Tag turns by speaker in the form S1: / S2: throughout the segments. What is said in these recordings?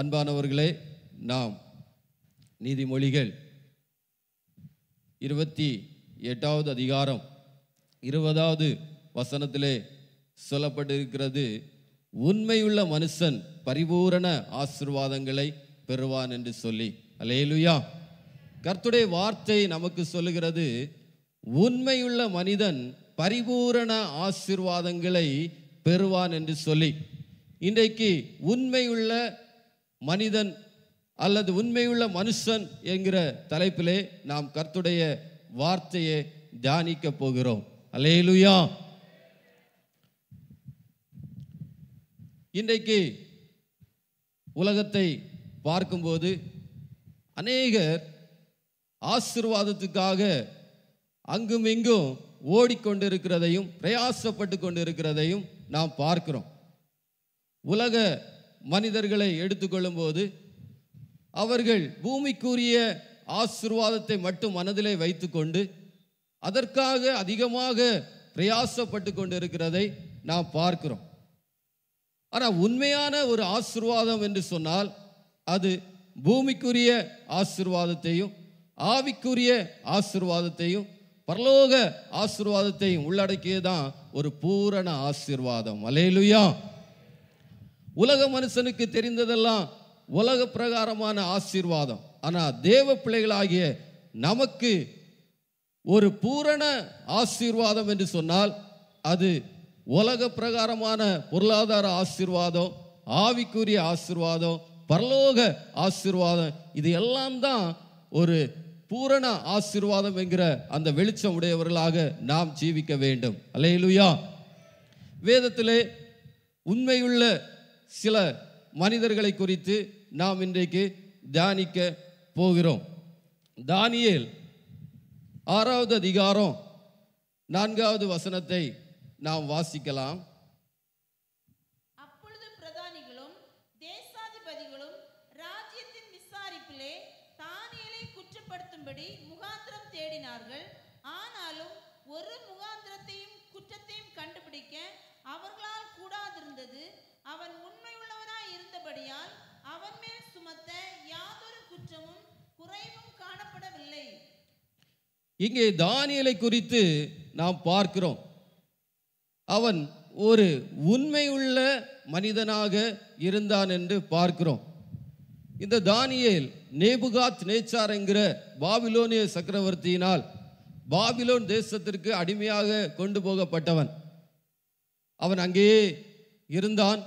S1: அன்பானவர்களே நாம் நீதிமொழிகள் இருபத்தி எட்டாவது அதிகாரம் இருபதாவது வசனத்திலே சொல்லப்பட்டிருக்கிறது உண்மையுள்ள மனுஷன் பரிபூரண ஆசிர்வாதங்களை பெறுவான் என்று சொல்லி அலேலுயா கர்த்துடைய வார்த்தை நமக்கு சொல்லுகிறது உண்மையுள்ள மனிதன் பரிபூரண ஆசிர்வாதங்களை பெறுவான் என்று சொல்லி இன்றைக்கு உண்மையுள்ள மனிதன் அல்லது உண்மையுள்ள மனுஷன் என்கிற தலைப்பிலே நாம் கர்த்துடைய வார்த்தையை தியானிக்க போகிறோம் அலையிலுயா இன்றைக்கு உலகத்தை பார்க்கும்போது அநேகர் ஆசிர்வாதத்துக்காக அங்கும் இங்கும் ஓடிக்கொண்டிருக்கிறதையும் பிரயாசப்பட்டு கொண்டிருக்கிறதையும் நாம் பார்க்கிறோம் உலக மனிதர்களை எடுத்துக்கொள்ளும்போது அவர்கள் பூமிக்குரிய ஆசிர்வாதத்தை மட்டும் மனதிலே வைத்துக்கொண்டு அதற்காக அதிகமாக பிரயாசப்பட்டு கொண்டு இருக்கிறதை நாம் பார்க்கிறோம் ஆனால் உண்மையான ஒரு ஆசிர்வாதம் என்று சொன்னால் அது பூமிக்குரிய ஆசிர்வாதத்தையும் ஆவிக்குரிய ஆசிர்வாதத்தையும் பரலோக ஆசிர்வாதத்தையும் உள்ளடக்கியதான் ஒரு பூரண ஆசிர்வாதம் அலையிலுயா உலக மனுஷனுக்கு தெரிந்ததெல்லாம் உலக பிரகாரமான ஆசீர்வாதம் ஆனால் தேவ பிள்ளைகளாகிய நமக்கு ஒரு பூரண ஆசீர்வாதம் என்று சொன்னால் அது உலக பிரகாரமான பொருளாதார ஆசீர்வாதம் ஆவிக்குரிய ஆசிர்வாதம் பரலோக ஆசீர்வாதம் இது எல்லாம் தான் ஒரு பூரண ஆசீர்வாதம் என்கிற அந்த வெளிச்சம் உடையவர்களாக நாம் ஜீவிக்க வேண்டும் அலையலுயா வேதத்திலே உண்மையுள்ள சில மனிதர்களை குறித்து நாம் இன்றைக்கு தியானிக்க போகிறோம் தானியல் ஆறாவது அதிகாரம் நான்காவது வசனத்தை நாம் வாசிக்கலாம்
S2: சுமத்த யாதொரு குற்றமும் குறைவும்
S1: காணப்படவில்லை இங்கே தானியலை குறித்து நாம் பார்க்கிறோம் அவன் ஒரு உண்மையுள்ள மனிதனாக இருந்தான் என்று பார்க்கிறோம் இந்த தானியல் நேபுகாத் நேச்சார் என்கிற பாபிலோனிய சக்கரவர்த்தியினால் பாபிலோன் தேசத்திற்கு அடிமையாக கொண்டு போகப்பட்டவன் அவன் அங்கேயே இருந்தான்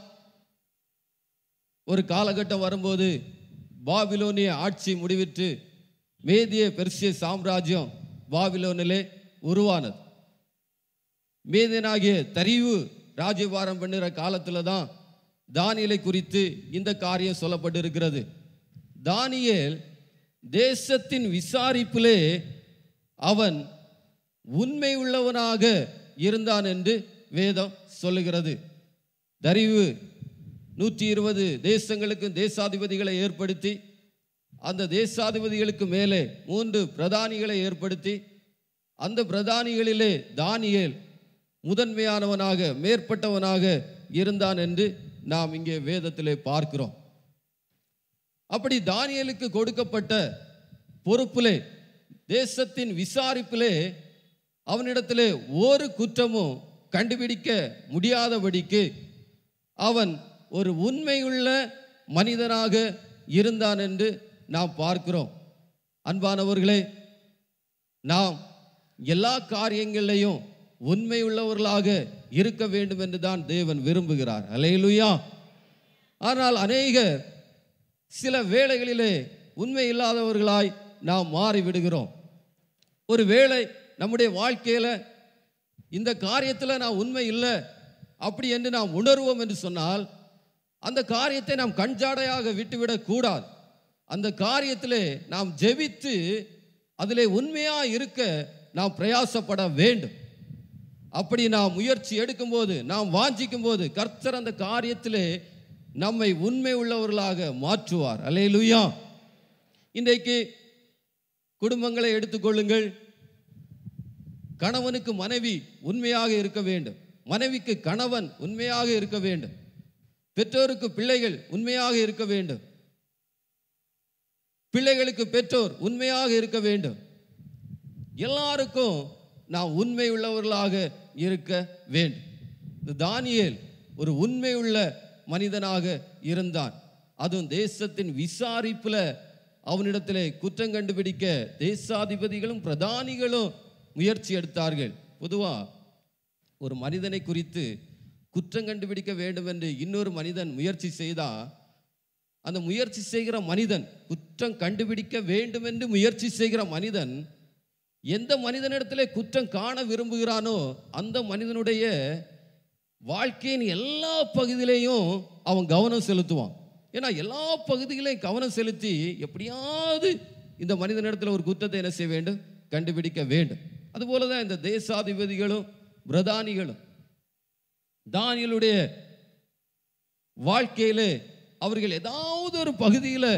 S1: ஒரு காலகட்டம் வரும்போது பாபிலோனிய ஆட்சி முடிவிட்டு மேதிய பெர்சிய சாம்ராஜ்யம் பாபிலோனிலே உருவானது மேதியனாகிய தரிவு ராஜபாரம் பண்ணுற காலத்தில் தான் தானியலை குறித்து இந்த காரியம் சொல்லப்பட்டு இருக்கிறது தானியல் தேசத்தின் விசாரிப்பிலே அவன் உண்மை உள்ளவனாக இருந்தான் என்று வேதம் சொல்லுகிறது தரிவு நூற்றி இருபது தேசங்களுக்கும் தேசாதிபதிகளை ஏற்படுத்தி அந்த தேசாதிபதிகளுக்கு மேலே மூன்று பிரதானிகளை ஏற்படுத்தி அந்த பிரதானிகளிலே தானியல் முதன்மையானவனாக மேற்பட்டவனாக இருந்தான் என்று நாம் இங்கே வேதத்திலே பார்க்கிறோம் அப்படி தானியலுக்கு கொடுக்கப்பட்ட பொறுப்பிலே தேசத்தின் விசாரிப்பிலே அவனிடத்திலே ஒரு குற்றமும் கண்டுபிடிக்க முடியாதபடிக்கு அவன் ஒரு உண்மையுள்ள மனிதனாக இருந்தான் என்று நாம் பார்க்கிறோம் அன்பானவர்களே நாம் எல்லா காரியங்களையும் உண்மை உள்ளவர்களாக இருக்க வேண்டும் என்று தான் தேவன் விரும்புகிறார் அலையிலுயா ஆனால் அநேக சில வேளைகளிலே உண்மை இல்லாதவர்களாய் நாம் மாறிவிடுகிறோம் ஒரு வேளை நம்முடைய வாழ்க்கையில் இந்த காரியத்தில் நான் உண்மை இல்லை அப்படி என்று நாம் உணர்வோம் என்று சொன்னால் அந்த காரியத்தை நாம் கண்ஜாடையாக விட்டுவிடக்கூடாது அந்த காரியத்தில் நாம் ஜெபித்து அதில் உண்மையாக இருக்க நாம் பிரயாசப்பட வேண்டும் அப்படி நாம் முயற்சி எடுக்கும்போது நாம் வாஞ்சிக்கும் போது கர்த்தர் அந்த காரியத்திலே நம்மை உண்மை உள்ளவர்களாக மாற்றுவார் அலே லுயா இன்றைக்கு குடும்பங்களை எடுத்துக்கொள்ளுங்கள் கணவனுக்கு மனைவி உண்மையாக இருக்க வேண்டும் மனைவிக்கு கணவன் உண்மையாக இருக்க வேண்டும் பெற்றோருக்கு பிள்ளைகள் உண்மையாக இருக்க வேண்டும் பிள்ளைகளுக்கு பெற்றோர் உண்மையாக இருக்க வேண்டும் எல்லாருக்கும் நாம் உண்மை உள்ளவர்களாக இருக்க வேண்டும் இந்த தானியல் ஒரு உண்மை உள்ள மனிதனாக இருந்தான் அதுவும் தேசத்தின் விசாரிப்பில் அவனிடத்தில் குற்றம் கண்டுபிடிக்க தேசாதிபதிகளும் பிரதானிகளும் முயற்சி எடுத்தார்கள் பொதுவாக ஒரு மனிதனை குறித்து குற்றம் கண்டுபிடிக்க வேண்டும் என்று இன்னொரு மனிதன் முயற்சி செய்தால் அந்த முயற்சி செய்கிற மனிதன் குற்றம் கண்டுபிடிக்க வேண்டும் என்று முயற்சி செய்கிற மனிதன் எந்த மனிதனிடத்தில் குற்றம் காண விரும்புகிறானோ அந்த மனிதனுடைய வாழ்க்கையின் எல்லா பகுதியிலையும் அவன் கவனம் செலுத்துவான் ஏன்னா எல்லா பகுதிகளையும் கவனம் செலுத்தி எப்படியாவது இந்த மனிதனிடத்தில் ஒரு குற்றத்தை என்ன செய்ய வேண்டும் கண்டுபிடிக்க வேண்டும் அதுபோல தான் இந்த தேசாதிபதிகளும் பிரதானிகளும் தானியலுடைய வாழ்க்கையில் அவர்கள் ஏதாவது ஒரு பகுதியில்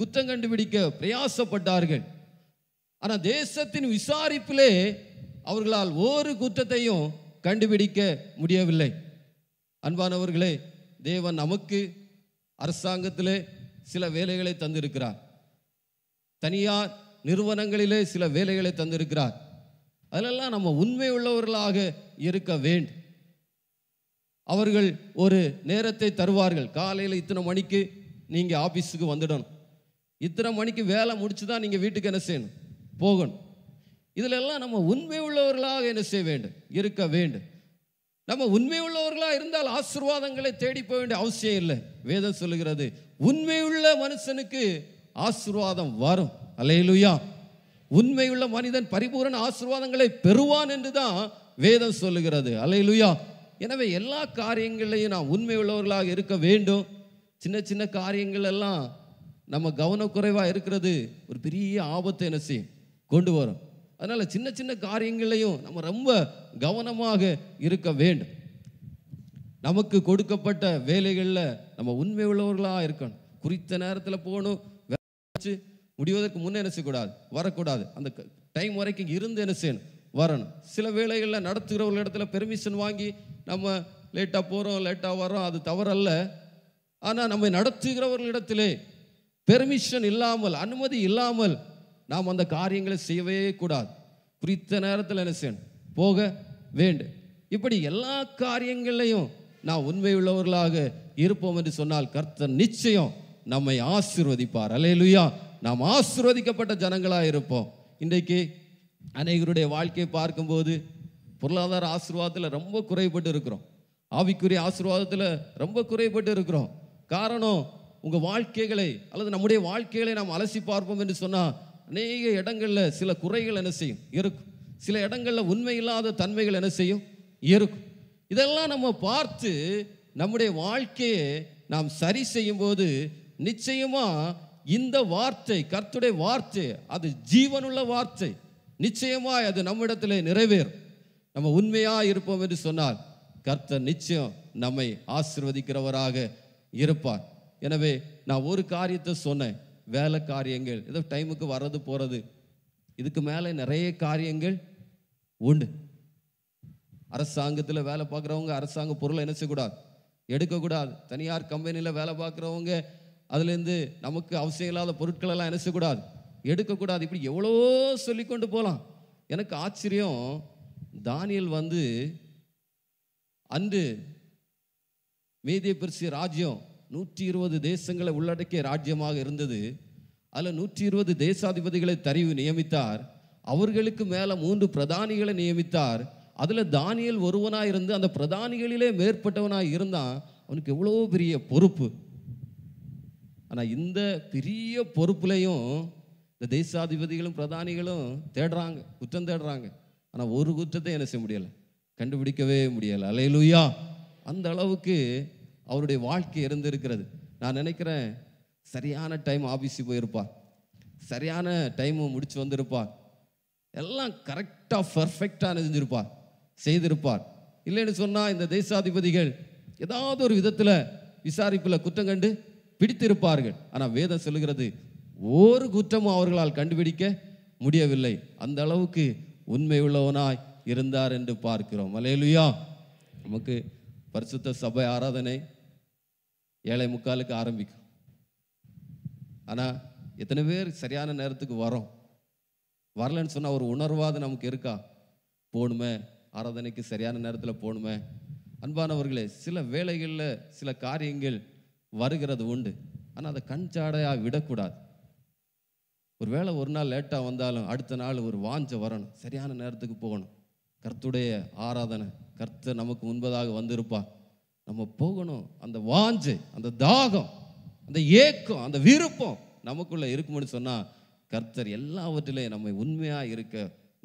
S1: குத்தம் கண்டுபிடிக்க பிரயாசப்பட்டார்கள் ஆனால் தேசத்தின் விசாரிப்பிலே அவர்களால் ஒரு குற்றத்தையும் கண்டுபிடிக்க முடியவில்லை அன்பானவர்களே தேவன் நமக்கு அரசாங்கத்திலே சில வேலைகளை தந்திருக்கிறார் தனியார் நிறுவனங்களிலே சில வேலைகளை தந்திருக்கிறார் அதிலெல்லாம் நம்ம உண்மை உள்ளவர்களாக இருக்க வேண்டும் அவர்கள் ஒரு நேரத்தை தருவார்கள் காலையில் இத்தனை மணிக்கு நீங்கள் ஆஃபீஸுக்கு வந்துடணும் இத்தனை மணிக்கு வேலை முடிச்சு தான் நீங்கள் வீட்டுக்கு என்ன செய்யணும் போகணும் இதிலெல்லாம் நம்ம உண்மை உள்ளவர்களாக என்ன செய்ய வேண்டும் இருக்க வேண்டும் நம்ம உண்மை உள்ளவர்களாக இருந்தால் ஆசிர்வாதங்களை தேடி போக வேண்டிய அவசியம் இல்லை வேதம் சொல்லுகிறது உண்மையுள்ள மனுஷனுக்கு ஆசிர்வாதம் வரும் அலையிலுயா உண்மையுள்ள மனிதன் பரிபூரண ஆசிர்வாதங்களை பெறுவான் என்று தான் வேதம் சொல்லுகிறது அலையிலுயா எனவே எல்லா காரியங்களையும் நான் உண்மை உள்ளவர்களாக இருக்க வேண்டும் சின்ன சின்ன காரியங்கள் எல்லாம் நம்ம கவனக்குறைவாக இருக்கிறது ஒரு பெரிய ஆபத்தை என்ன செய்யும் கொண்டு வரும் அதனால் சின்ன சின்ன காரியங்களையும் நம்ம ரொம்ப கவனமாக இருக்க வேண்டும் நமக்கு கொடுக்கப்பட்ட வேலைகளில் நம்ம உண்மை உள்ளவர்களாக இருக்கணும் குறித்த நேரத்தில் போகணும் முடிவதற்கு முன்னே என்ன செய்யக்கூடாது வரக்கூடாது அந்த டைம் வரைக்கும் இருந்து என்ன செய்யணும் வரணும் சில வேலைகளில் நடத்துகிறவர்கள் இடத்துல பெர்மிஷன் வாங்கி நம்ம லேட்டாக போகிறோம் லேட்டாக வரோம் அது தவறல்ல ஆனால் நம்மை நடத்துகிறவர்களிடத்திலே பெர்மிஷன் இல்லாமல் அனுமதி இல்லாமல் நாம் அந்த காரியங்களை செய்யவே கூடாது குறித்த நேரத்தில் என்ன செய்யணும் போக வேண்டும் இப்படி எல்லா காரியங்களையும் நான் உண்மை உள்ளவர்களாக இருப்போம் என்று சொன்னால் கர்த்தர் நிச்சயம் நம்மை ஆசிர்வதிப்பார் அலையலுயா நாம் ஆசிர்வதிக்கப்பட்ட ஜனங்களாக இருப்போம் இன்றைக்கு அநேகருடைய வாழ்க்கையை பார்க்கும்போது பொருளாதார ஆசீர்வாதத்தில் ரொம்ப குறைபட்டு இருக்கிறோம் ஆவிக்குரிய ஆசீர்வாதத்தில் ரொம்ப குறைபட்டு இருக்கிறோம் காரணம் உங்கள் வாழ்க்கைகளை அல்லது நம்முடைய வாழ்க்கைகளை நாம் அலசி பார்ப்போம் என்று சொன்னால் அநேக இடங்களில் சில குறைகள் என்ன செய்யும் இருக்கும் சில இடங்களில் உண்மை இல்லாத தன்மைகள் என்ன செய்யும் இருக்கும் இதெல்லாம் நம்ம பார்த்து நம்முடைய வாழ்க்கையை நாம் சரி செய்யும்போது நிச்சயமாக இந்த வார்த்தை கர்த்துடைய வார்த்தை அது ஜீவனுள்ள வார்த்தை நிச்சயமாக அது நம்மிடத்தில் நிறைவேறும் நம்ம உண்மையாக இருப்போம் என்று சொன்னால் கர்த்தர் நிச்சயம் நம்மை ஆசிர்வதிக்கிறவராக இருப்பார் எனவே நான் ஒரு காரியத்தை சொன்னேன் வேலை காரியங்கள் ஏதோ டைமுக்கு வர்றது போகிறது இதுக்கு மேலே நிறைய காரியங்கள் உண்டு அரசாங்கத்தில் வேலை பார்க்குறவங்க அரசாங்க பொருளை என்ன செய்யக்கூடாது எடுக்கக்கூடாது தனியார் கம்பெனியில் வேலை பார்க்குறவங்க அதுலேருந்து நமக்கு அவசியம் இல்லாத பொருட்களெல்லாம் என்ன செய்யக்கூடாது எடுக்கக்கூடாது இப்படி எவ்வளோ சொல்லி கொண்டு போகலாம் எனக்கு ஆச்சரியம் தானியல் வந்து அன்று மேதிய பெருசிய ராஜ்யம் நூற்றி இருபது தேசங்களை உள்ளடக்கிய ராஜ்யமாக இருந்தது அதில் நூற்றி இருபது தேசாதிபதிகளை தரிவு நியமித்தார் அவர்களுக்கு மேலே மூன்று பிரதானிகளை நியமித்தார் அதில் தானியல் ஒருவனாக இருந்து அந்த பிரதானிகளிலே மேற்பட்டவனாக இருந்தான் அவனுக்கு எவ்வளோ பெரிய பொறுப்பு ஆனால் இந்த பெரிய பொறுப்புலையும் இந்த தேசாதிபதிகளும் பிரதானிகளும் தேடுறாங்க குற்றம் தேடுறாங்க ஆனால் ஒரு குற்றத்தை என்ன செய்ய முடியலை கண்டுபிடிக்கவே முடியலை அலையலுயா அந்த அளவுக்கு அவருடைய வாழ்க்கை இருந்திருக்கிறது நான் நினைக்கிறேன் சரியான டைம் ஆஃபீஸுக்கு போயிருப்பார் சரியான டைமும் முடித்து வந்திருப்பார் எல்லாம் கரெக்டாக பர்ஃபெக்டாக செஞ்சிருப்பார் செய்திருப்பார் இல்லைன்னு சொன்னால் இந்த தேசாதிபதிகள் ஏதாவது ஒரு விதத்தில் விசாரிப்பில் குற்றம் கண்டு பிடித்திருப்பார்கள் ஆனால் வேதம் சொல்லுகிறது ஒரு குற்றமும் அவர்களால் கண்டுபிடிக்க முடியவில்லை அந்த அளவுக்கு உண்மை உள்ளவனாய் இருந்தார் என்று பார்க்கிறோம் அலையலுயா நமக்கு பரிசுத்த சபை ஆராதனை ஏழை முக்காலுக்கு ஆரம்பிக்கும் ஆனால் எத்தனை பேர் சரியான நேரத்துக்கு வரோம் வரலன்னு சொன்னால் ஒரு உணர்வாது நமக்கு இருக்கா போகணுமே ஆராதனைக்கு சரியான நேரத்தில் போகணுமே அன்பானவர்களே சில வேலைகளில் சில காரியங்கள் வருகிறது உண்டு ஆனால் அதை கண் சாடையாக விடக்கூடாது ஒரு வேளை ஒரு நாள் லேட்டாக வந்தாலும் அடுத்த நாள் ஒரு வாஞ்சை வரணும் சரியான நேரத்துக்கு போகணும் கர்த்துடைய ஆராதனை கர்த்தர் நமக்கு முன்பதாக வந்திருப்பா நம்ம போகணும் அந்த வாஞ்சை அந்த தாகம் அந்த ஏக்கம் அந்த விருப்பம் நமக்குள்ளே இருக்கும்னு சொன்னால் கர்த்தர் எல்லாவற்றிலையும் நம்மை உண்மையாக இருக்க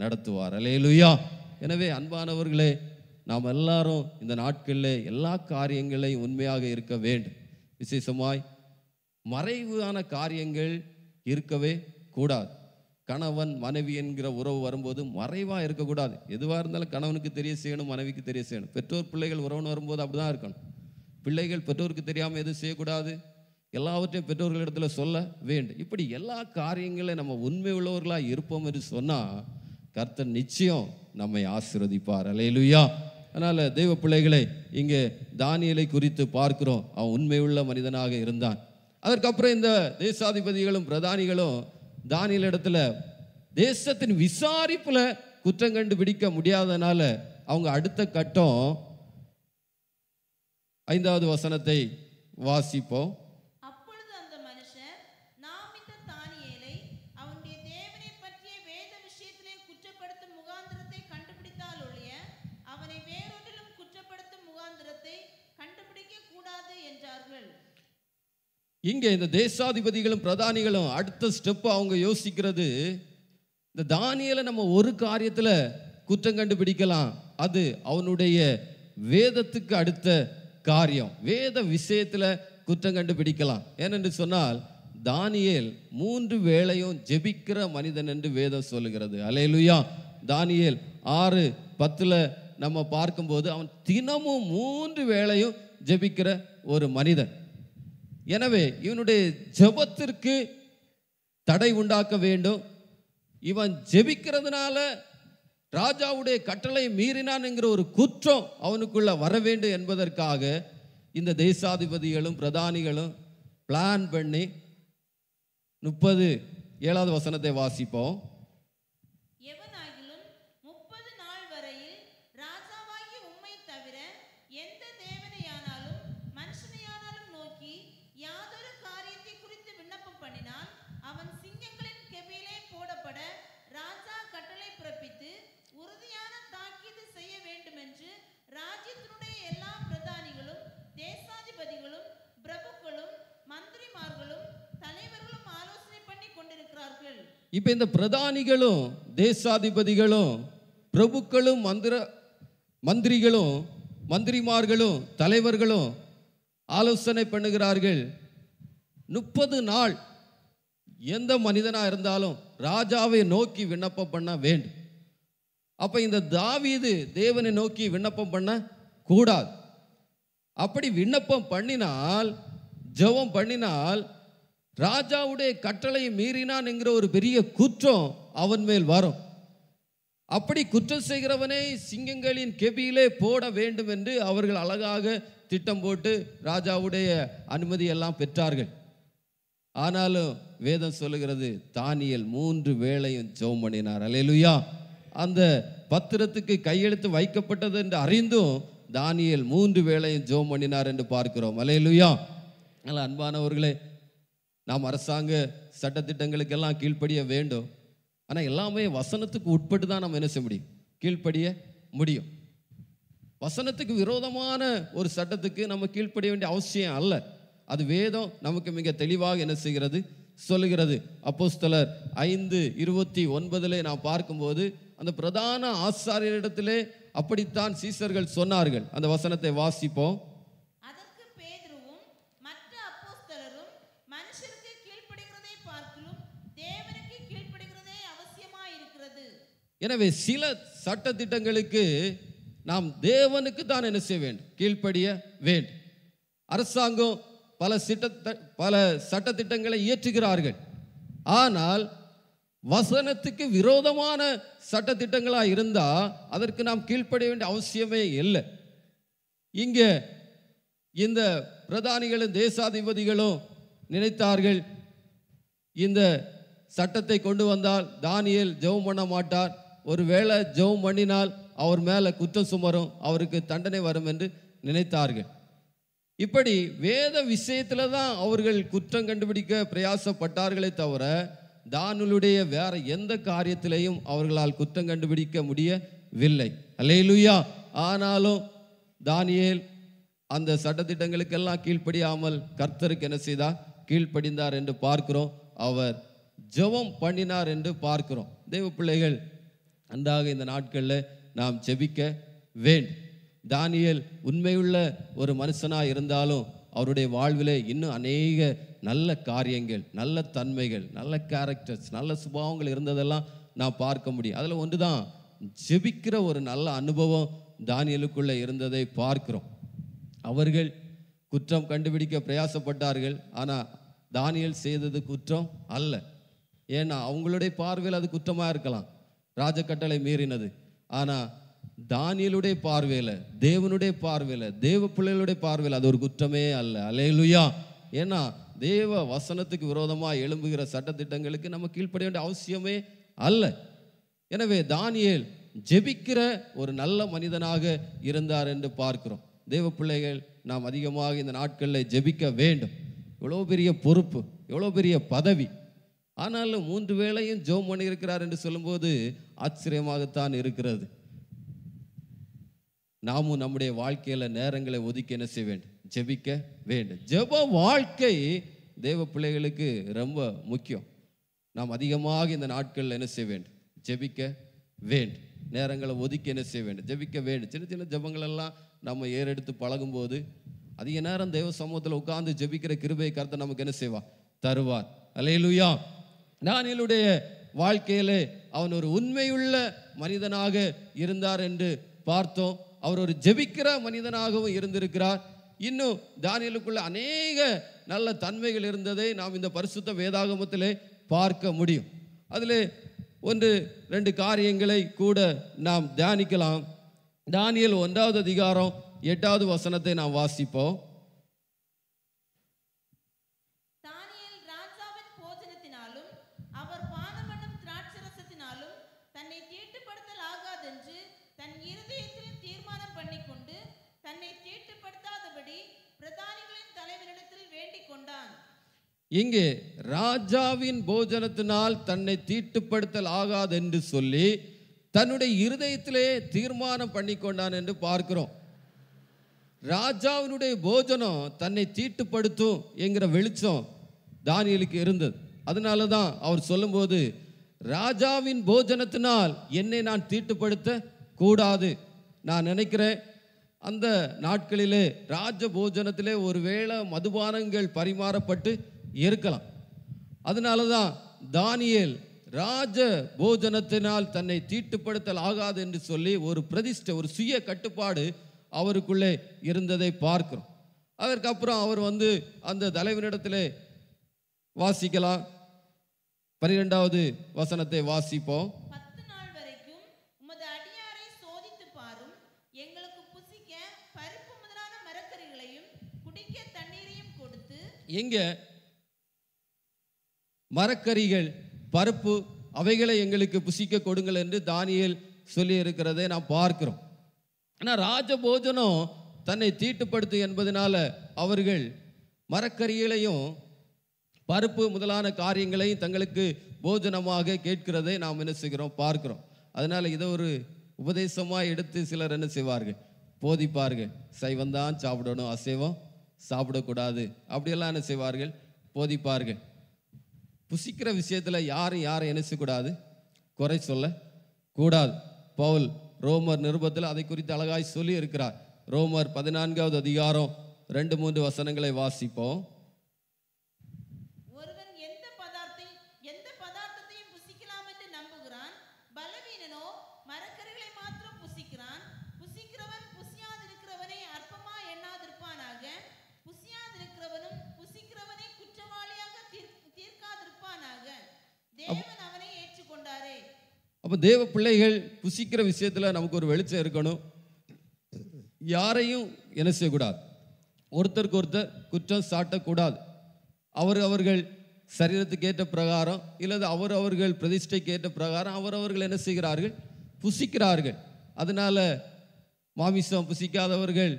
S1: நடத்துவார் அலையலுயா எனவே அன்பானவர்களே நாம் எல்லாரும் இந்த நாட்களில் எல்லா காரியங்களையும் உண்மையாக இருக்க வேண்டும் விசேஷமாய் மறைவான காரியங்கள் இருக்கவே கூடாது கணவன் மனைவி என்கிற உறவு வரும்போது மறைவாக இருக்கக்கூடாது எதுவாக இருந்தாலும் கணவனுக்கு தெரிய செய்யணும் மனைவிக்கு தெரிய செய்யணும் பெற்றோர் பிள்ளைகள் உறவுன்னு வரும்போது அப்படி தான் இருக்கணும் பிள்ளைகள் பெற்றோருக்கு தெரியாமல் எதுவும் செய்யக்கூடாது எல்லாவற்றையும் பெற்றோர்களிடத்தில் சொல்ல வேண்டும் இப்படி எல்லா காரியங்களையும் நம்ம உண்மை உள்ளவர்களாக இருப்போம் என்று சொன்னால் கர்த்தன் நிச்சயம் நம்மை ஆசிர்வதிப்பார் அலையிலுயா அதனால் தெய்வ பிள்ளைகளை இங்கே தானியலை குறித்து பார்க்கிறோம் அவன் உண்மையுள்ள மனிதனாக இருந்தான் அதற்கப்புறம் இந்த தேசாதிபதிகளும் பிரதானிகளும் தானியல் இடத்துல தேசத்தின் விசாரிப்பில் குற்றம் கண்டுபிடிக்க முடியாதனால அவங்க அடுத்த கட்டம் ஐந்தாவது வசனத்தை வாசிப்போம் இங்கே இந்த தேசாதிபதிகளும் பிரதானிகளும் அடுத்த ஸ்டெப்பு அவங்க யோசிக்கிறது இந்த தானியலை நம்ம ஒரு காரியத்தில் குற்றம் கண்டுபிடிக்கலாம் அது அவனுடைய வேதத்துக்கு அடுத்த காரியம் வேத விஷயத்தில் குற்றம் கண்டுபிடிக்கலாம் ஏனென்று சொன்னால் தானியல் மூன்று வேளையும் ஜெபிக்கிற மனிதன் என்று வேதம் சொல்லுகிறது அலையலுயா தானியல் ஆறு பத்தில் நம்ம பார்க்கும்போது அவன் தினமும் மூன்று வேளையும் ஜெபிக்கிற ஒரு மனிதன் எனவே இவனுடைய ஜபத்திற்கு தடை உண்டாக்க வேண்டும் இவன் ஜெபிக்கிறதுனால ராஜாவுடைய கட்டளை மீறினான் என்கிற ஒரு குற்றம் அவனுக்குள்ள வர வேண்டும் என்பதற்காக இந்த தேசாதிபதிகளும் பிரதானிகளும் பிளான் பண்ணி முப்பது ஏழாவது வசனத்தை வாசிப்போம் இப்போ இந்த பிரதானிகளும் தேசாதிபதிகளும் பிரபுக்களும் மந்திர மந்திரிகளும் மந்திரிமார்களும் தலைவர்களும் ஆலோசனை பண்ணுகிறார்கள் முப்பது நாள் எந்த மனிதனாக இருந்தாலும் ராஜாவை நோக்கி விண்ணப்பம் பண்ண வேண்டும் அப்போ இந்த தாவீது தேவனை நோக்கி விண்ணப்பம் பண்ண கூடாது அப்படி விண்ணப்பம் பண்ணினால் ஜெபம் பண்ணினால் ராஜாவுடைய கட்டளையை மீறினான் என்கிற ஒரு பெரிய குற்றம் அவன் மேல் வரும் அப்படி குற்றம் செய்கிறவனை சிங்கங்களின் கெபியிலே போட வேண்டும் என்று அவர்கள் அழகாக திட்டம் போட்டு ராஜாவுடைய அனுமதி எல்லாம் பெற்றார்கள் ஆனாலும் வேதம் சொல்லுகிறது தானியல் மூன்று வேளையும் ஜெபம் பண்ணினார் அலையலுயா அந்த பத்திரத்துக்கு கையெழுத்து வைக்கப்பட்டது என்று அறிந்தும் தானியல் மூன்று வேளையும் ஜெபம் பண்ணினார் என்று பார்க்கிறோம் அலையலுயா நல்ல அன்பானவர்களே நாம் அரசாங்க சட்டத்திட்டங்களுக்கெல்லாம் கீழ்ப்படிய வேண்டும் ஆனால் எல்லாமே வசனத்துக்கு உட்பட்டு தான் நம்ம என்ன செய்ய முடியும் கீழ்ப்படிய முடியும் வசனத்துக்கு விரோதமான ஒரு சட்டத்துக்கு நம்ம கீழ்ப்படிய வேண்டிய அவசியம் அல்ல அது வேதம் நமக்கு மிக தெளிவாக என்ன செய்கிறது சொல்லுகிறது அப்போஸ்தலர் ஐந்து இருபத்தி ஒன்பதில் நான் பார்க்கும்போது அந்த பிரதான ஆசாரியரிடத்திலே அப்படித்தான் சீசர்கள் சொன்னார்கள் அந்த வசனத்தை வாசிப்போம் எனவே சில சட்டத்திட்டங்களுக்கு நாம் தேவனுக்கு தான் என்ன செய்ய வேண்டும் கீழ்ப்படிய வேண்டும் அரசாங்கம் பல சிட்ட பல சட்டத்திட்டங்களை இயற்றுகிறார்கள் ஆனால் வசனத்துக்கு விரோதமான சட்டத்திட்டங்களாக இருந்தால் அதற்கு நாம் கீழ்ப்படிய வேண்டிய அவசியமே இல்லை இங்கே இந்த பிரதானிகளும் தேசாதிபதிகளும் நினைத்தார்கள் இந்த சட்டத்தை கொண்டு வந்தால் தானியல் ஜெபம் பண்ண மாட்டார் ஒருவேளை ஜெபம் பண்ணினால் அவர் மேலே குத்தம் சுமரும் அவருக்கு தண்டனை வரும் என்று நினைத்தார்கள் இப்படி வேத விஷயத்தில் தான் அவர்கள் குற்றம் கண்டுபிடிக்க பிரயாசப்பட்டார்களே தவிர தானுடைய வேற எந்த காரியத்திலையும் அவர்களால் குற்றம் கண்டுபிடிக்க முடியவில்லை அல்லையிலுயா ஆனாலும் தானியேல் அந்த சட்டத்திட்டங்களுக்கெல்லாம் கீழ்ப்படியாமல் கர்த்தருக்கு என்ன செய்தார் கீழ்ப்படிந்தார் என்று பார்க்கிறோம் அவர் ஜெபம் பண்ணினார் என்று பார்க்கிறோம் தெய்வ பிள்ளைகள் அன்றாக இந்த நாட்களில் நாம் ஜெபிக்க வேண்டும் தானியல் உண்மையுள்ள ஒரு மனுஷனாக இருந்தாலும் அவருடைய வாழ்வில் இன்னும் அநேக நல்ல காரியங்கள் நல்ல தன்மைகள் நல்ல கேரக்டர்ஸ் நல்ல சுபாவங்கள் இருந்ததெல்லாம் நான் பார்க்க முடியும் அதில் ஒன்று தான் ஜெபிக்கிற ஒரு நல்ல அனுபவம் தானியலுக்குள்ளே இருந்ததை பார்க்கிறோம் அவர்கள் குற்றம் கண்டுபிடிக்க பிரயாசப்பட்டார்கள் ஆனால் தானியல் செய்தது குற்றம் அல்ல ஏன்னா அவங்களுடைய பார்வையில் அது குற்றமாக இருக்கலாம் ராஜக்கட்டளை மீறினது ஆனால் தானியலுடைய பார்வையில் தேவனுடைய பார்வையில் தேவ பிள்ளைகளுடைய பார்வையில் அது ஒரு குற்றமே அல்ல அலையலுயா ஏன்னா தேவ வசனத்துக்கு விரோதமாக எழும்புகிற சட்டத்திட்டங்களுக்கு நம்ம கீழ்ப்பட வேண்டிய அவசியமே அல்ல எனவே தானியல் ஜெபிக்கிற ஒரு நல்ல மனிதனாக இருந்தார் என்று பார்க்கிறோம் தேவ பிள்ளைகள் நாம் அதிகமாக இந்த நாட்களில் ஜெபிக்க வேண்டும் எவ்வளோ பெரிய பொறுப்பு எவ்வளோ பெரிய பதவி ஆனாலும் மூன்று வேளையும் ஜோம் பண்ணியிருக்கிறார் என்று சொல்லும்போது ஆச்சரியமாகத்தான் இருக்கிறது நாமும் நம்முடைய வாழ்க்கையில் நேரங்களை ஒதுக்கி என்ன செய்ய வேண்டும் ஜெபிக்க வேண்டும் ஜெப வாழ்க்கை தேவ பிள்ளைகளுக்கு ரொம்ப முக்கியம் நாம் அதிகமாக இந்த நாட்களில் என்ன செய்ய வேண்டும் ஜெபிக்க வேண்டும் நேரங்களை ஒதுக்க என்ன செய்ய வேண்டும் ஜெபிக்க வேண்டும் சின்ன சின்ன ஜெபங்களெல்லாம் நம்ம ஏறெடுத்து பழகும்போது அதிக நேரம் தெய்வ சமூகத்தில் உட்கார்ந்து ஜெபிக்கிற கிருபை கருத்தை நமக்கு என்ன செய்வா தருவார் அலையிலுயா தானியலுடைய வாழ்க்கையிலே அவன் ஒரு உண்மையுள்ள மனிதனாக இருந்தார் என்று பார்த்தோம் அவர் ஒரு ஜெபிக்கிற மனிதனாகவும் இருந்திருக்கிறார் இன்னும் தானியலுக்குள்ள அநேக நல்ல தன்மைகள் இருந்ததை நாம் இந்த பரிசுத்த வேதாகமத்திலே பார்க்க முடியும் அதில் ஒன்று ரெண்டு காரியங்களை கூட நாம் தியானிக்கலாம் தானியல் ஒன்றாவது அதிகாரம் எட்டாவது வசனத்தை நாம் வாசிப்போம் இங்கே ராஜாவின் போஜனத்தினால் தன்னை தீட்டுப்படுத்தல் ஆகாது என்று சொல்லி தன்னுடைய இருதயத்திலே தீர்மானம் பண்ணி கொண்டான் என்று பார்க்கிறோம் ராஜாவினுடைய போஜனம் தன்னை தீட்டுப்படுத்தும் என்கிற வெளிச்சம் தானியலுக்கு இருந்தது அதனால தான் அவர் சொல்லும்போது ராஜாவின் போஜனத்தினால் என்னை நான் தீட்டுப்படுத்த கூடாது நான் நினைக்கிறேன் அந்த நாட்களிலே ராஜ போஜனத்திலே ஒருவேளை மதுபானங்கள் பரிமாறப்பட்டு இருக்கலாம் அதனால தான் தானியல் ராஜ போஜனத்தினால் தன்னை தீட்டுப்படுத்தல் ஆகாது என்று சொல்லி ஒரு பிரதிஷ்டை ஒரு சுய கட்டுப்பாடு அவருக்குள்ளே இருந்ததை பார்க்கிறோம் அதற்கப்புறம் அவர் வந்து அந்த தலைவனிடத்தில் வாசிக்கலாம் பனிரெண்டாவது வசனத்தை வாசிப்போம் இங்கே மரக்கறிகள் பருப்பு அவைகளை எங்களுக்கு புசிக்க கொடுங்கள் என்று தானியல் சொல்லி இருக்கிறதை நாம் பார்க்கிறோம் ஆனால் ராஜபோஜனம் தன்னை தீட்டுப்படுத்து என்பதனால அவர்கள் மரக்கறிகளையும் பருப்பு முதலான காரியங்களையும் தங்களுக்கு போஜனமாக கேட்கிறதை நாம் என்ன செய்கிறோம் பார்க்கிறோம் அதனால் இதை ஒரு உபதேசமாக எடுத்து சிலர் என்ன செய்வார்கள் போதிப்பார்கள் சைவந்தான் சாப்பிடணும் அசைவம் சாப்பிடக்கூடாது அப்படியெல்லாம் என்ன செய்வார்கள் போதிப்பார்கள் புசிக்கிற விஷயத்தில் யாரும் யாரும் நினைச்சக்கூடாது குறை சொல்ல கூடாது பவுல் ரோமர் நிருபத்தில் அதை குறித்து அழகாய் சொல்லி இருக்கிறார் ரோமர் பதினான்காவது அதிகாரம் ரெண்டு மூன்று வசனங்களை வாசிப்போம் அப்போ தேவ பிள்ளைகள் புசிக்கிற விஷயத்தில் நமக்கு ஒரு வெளிச்சம் இருக்கணும் யாரையும் என்ன செய்யக்கூடாது ஒருத்தருக்கு ஒருத்தர் குற்றம் சாட்டக்கூடாது அவர் அவர்கள் சரீரத்துக்கு ஏற்ற பிரகாரம் இல்லது அவர் அவர்கள் பிரதிஷ்டைக்கு ஏற்ற பிரகாரம் அவர் அவர்கள் என்ன செய்கிறார்கள் புசிக்கிறார்கள் அதனால் மாமிசம் புசிக்காதவர்கள்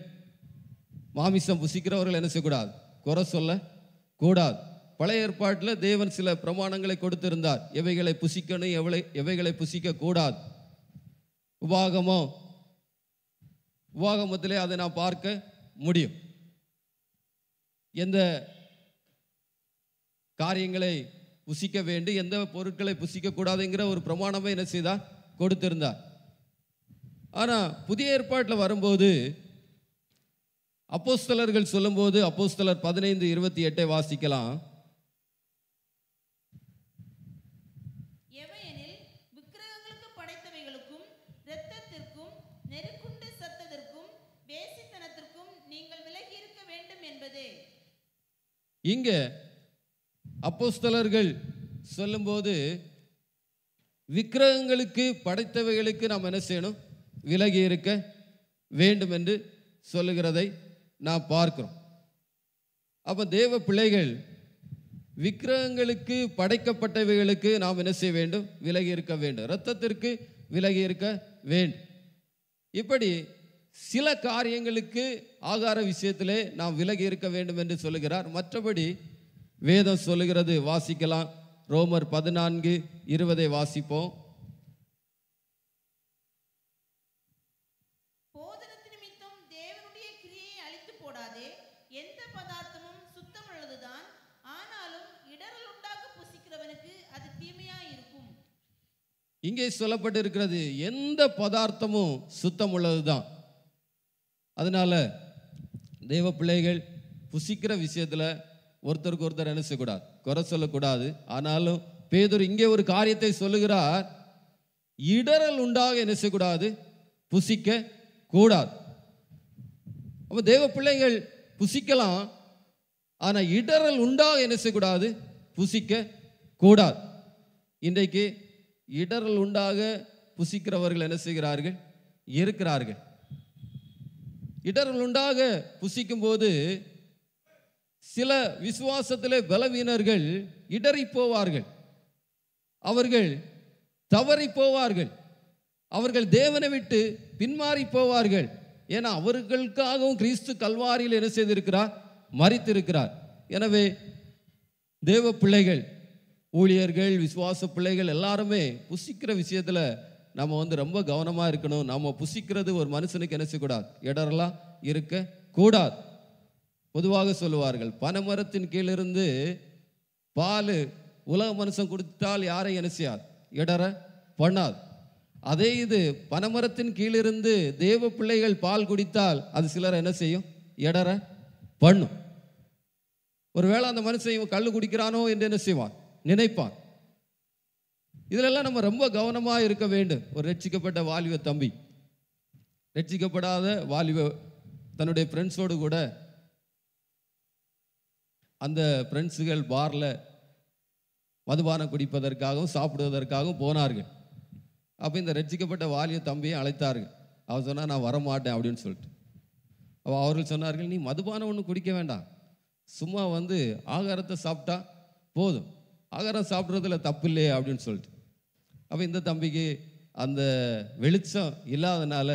S1: மாமிசம் புசிக்கிறவர்கள் என்ன செய்யக்கூடாது குறை சொல்ல கூடாது பழைய ஏற்பாட்டில் தேவன் சில பிரமாணங்களை கொடுத்திருந்தார் எவைகளை புசிக்கணும் எவளை எவைகளை புசிக்க கூடாது உபாகமோ உபாகமத்திலே அதை நான் பார்க்க முடியும் எந்த காரியங்களை புசிக்க வேண்டும் எந்த பொருட்களை புசிக்கக்கூடாதுங்கிற ஒரு பிரமாணமே என்ன செய்தார் கொடுத்திருந்தார் ஆனால் புதிய ஏற்பாட்டில் வரும்போது அப்போஸ்தலர்கள் சொல்லும்போது அப்போஸ்தலர் பதினைந்து இருபத்தி எட்டை வாசிக்கலாம் இங்கே அப்போஸ்தலர்கள் சொல்லும்போது விக்கிரகங்களுக்கு படைத்தவைகளுக்கு நாம் என்ன செய்யணும் விலகி இருக்க வேண்டும் என்று சொல்லுகிறதை நாம் பார்க்கிறோம் அப்போ தேவ பிள்ளைகள் விக்கிரகங்களுக்கு படைக்கப்பட்டவைகளுக்கு நாம் என்ன செய்ய வேண்டும் விலகி இருக்க வேண்டும் இரத்தத்திற்கு விலகி இருக்க வேண்டும் இப்படி சில காரியங்களுக்கு ஆகார விஷயத்திலே நாம் விலகி இருக்க வேண்டும் என்று சொல்லுகிறார் மற்றபடி வேதம் சொல்லுகிறது வாசிக்கலாம் ரோமர் பதினான்கு இருபதை வாசிப்போம் இங்கே சொல்லப்பட்டிருக்கிறது எந்த பதார்த்தமும் சுத்தம் உள்ளதுதான் அதனால் தெய்வ பிள்ளைகள் புசிக்கிற விஷயத்தில் ஒருத்தருக்கு ஒருத்தர் என்ன செய்யக்கூடாது குறை சொல்லக்கூடாது ஆனாலும் பேதூர் இங்கே ஒரு காரியத்தை சொல்லுகிறார் இடரல் உண்டாக என்ன செய்யக்கூடாது புசிக்க கூடாது அப்போ தேவ பிள்ளைகள் புசிக்கலாம் ஆனால் இடரல் உண்டாக என்ன செய்யக்கூடாது புசிக்க கூடாது இன்றைக்கு இடரல் உண்டாக புசிக்கிறவர்கள் என்ன செய்கிறார்கள் இருக்கிறார்கள் இடர்கள் உண்டாக புசிக்கும் போது சில விசுவாசத்திலே பலவீனர்கள் இடறி போவார்கள் அவர்கள் தவறி போவார்கள் அவர்கள் தேவனை விட்டு பின்மாறி போவார்கள் ஏன்னா அவர்களுக்காகவும் கிறிஸ்து கல்வாரியில் என்ன செய்திருக்கிறார் மறித்திருக்கிறார் எனவே தேவ பிள்ளைகள் ஊழியர்கள் விசுவாச பிள்ளைகள் எல்லாருமே புசிக்கிற விஷயத்தில் நம்ம வந்து ரொம்ப கவனமாக இருக்கணும் நம்ம புசிக்கிறது ஒரு மனுஷனுக்கு என்ன செய்யக்கூடாது இடரெல்லாம் இருக்க கூடாது பொதுவாக சொல்லுவார்கள் பனைமரத்தின் கீழிருந்து பால் உலக மனுஷன் கொடுத்தால் யாரை என்ன செய்யாது பண்ணாது அதே இது பனைமரத்தின் கீழிருந்து தேவ பிள்ளைகள் பால் குடித்தால் அது சிலர் என்ன செய்யும் இடர பண்ணும் ஒருவேளை அந்த மனுஷன் கல் குடிக்கிறானோ என்று என்ன செய்வான் நினைப்பான் இதிலெல்லாம் நம்ம ரொம்ப கவனமாக இருக்க வேண்டும் ஒரு ரட்சிக்கப்பட்ட வாலிப தம்பி ரட்சிக்கப்படாத வாலிப தன்னுடைய ஃப்ரெண்ட்ஸோடு கூட அந்த ஃப்ரெண்ட்ஸுகள் பாரில் மதுபானம் குடிப்பதற்காகவும் சாப்பிடுவதற்காகவும் போனார்கள் அப்போ இந்த ரட்சிக்கப்பட்ட வாலிய தம்பியை அழைத்தார்கள் அவர் சொன்னால் நான் வரமாட்டேன் அப்படின்னு சொல்லிட்டு அப்போ அவர்கள் சொன்னார்கள் நீ மதுபானம் ஒன்றும் குடிக்க வேண்டாம் சும்மா வந்து ஆகாரத்தை சாப்பிட்டா போதும் ஆகாரம் சாப்பிட்றதுல தப்பு இல்லையே அப்படின்னு சொல்லிட்டு அப்போ இந்த தம்பிக்கு அந்த வெளிச்சம் இல்லாதனால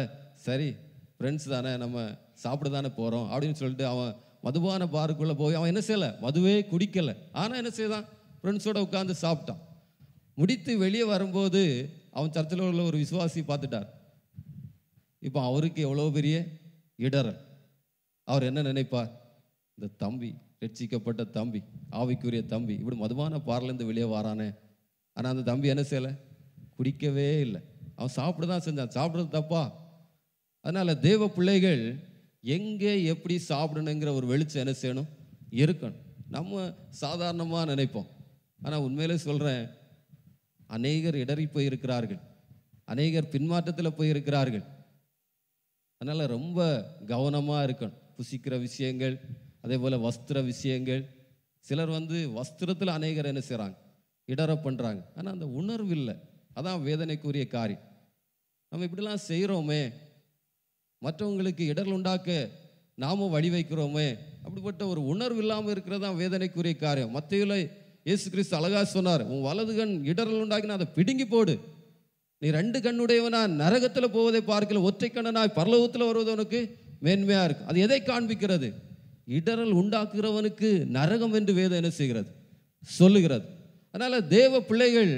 S1: சரி ஃப்ரெண்ட்ஸ் தானே நம்ம சாப்பிட தானே போகிறோம் அப்படின்னு சொல்லிட்டு அவன் மதுபான பாருக்குள்ளே போய் அவன் என்ன செய்யலை மதுவே குடிக்கலை ஆனால் என்ன செய்தான் ஃப்ரெண்ட்ஸோட உட்காந்து சாப்பிட்டான் முடித்து வெளியே வரும்போது அவன் சர்ச்சில் உள்ள ஒரு விசுவாசி பார்த்துட்டார் இப்போ அவருக்கு எவ்வளோ பெரிய இடரல் அவர் என்ன நினைப்பார் இந்த தம்பி ரட்சிக்கப்பட்ட தம்பி ஆவிக்குரிய தம்பி இப்படி மதுபான பாரிலேருந்து வெளியே வரானே ஆனால் அந்த தம்பி என்ன செய்யலை குடிக்கவே இல்லை அவன் சாப்பிட தான் செஞ்சான் சாப்பிட்றது தப்பா அதனால் தேவ பிள்ளைகள் எங்கே எப்படி சாப்பிடணுங்கிற ஒரு வெளிச்சம் என்ன செய்யணும் இருக்கணும் நம்ம சாதாரணமாக நினைப்போம் ஆனால் உண்மையிலே சொல்கிறேன் அநேகர் இடறி போயிருக்கிறார்கள் அநேகர் பின்மாற்றத்தில் போயிருக்கிறார்கள் அதனால் ரொம்ப கவனமாக இருக்கணும் புசிக்கிற விஷயங்கள் அதே போல் வஸ்திர விஷயங்கள் சிலர் வந்து வஸ்திரத்தில் அநேகர் என்ன செய்கிறாங்க இடற பண்ணுறாங்க ஆனால் அந்த உணர்வு இல்லை அதான் வேதனைக்குரிய காரியம் நம்ம இப்படிலாம் செய்கிறோமே மற்றவங்களுக்கு இடர்கள் உண்டாக்க நாமும் வழி வைக்கிறோமே அப்படிப்பட்ட ஒரு உணர்வு இல்லாமல் இருக்கிறது தான் வேதனைக்குரிய காரியம் மத்தியில் இயேசு கிறிஸ்து அழகாக சொன்னார் உன் வலது கண் இடரல் உண்டாக்கினா அதை பிடுங்கி போடு நீ ரெண்டு கண்ணுடையவனா நரகத்தில் போவதை பார்க்கல ஒற்றை கண்ணனாய் பரலோகத்தில் வருவது உனக்கு மேன்மையாக இருக்கும் அது எதை காண்பிக்கிறது இடரல் உண்டாக்குகிறவனுக்கு நரகம் என்று வேதம் என்ன செய்கிறது சொல்லுகிறது அதனால் தேவ பிள்ளைகள்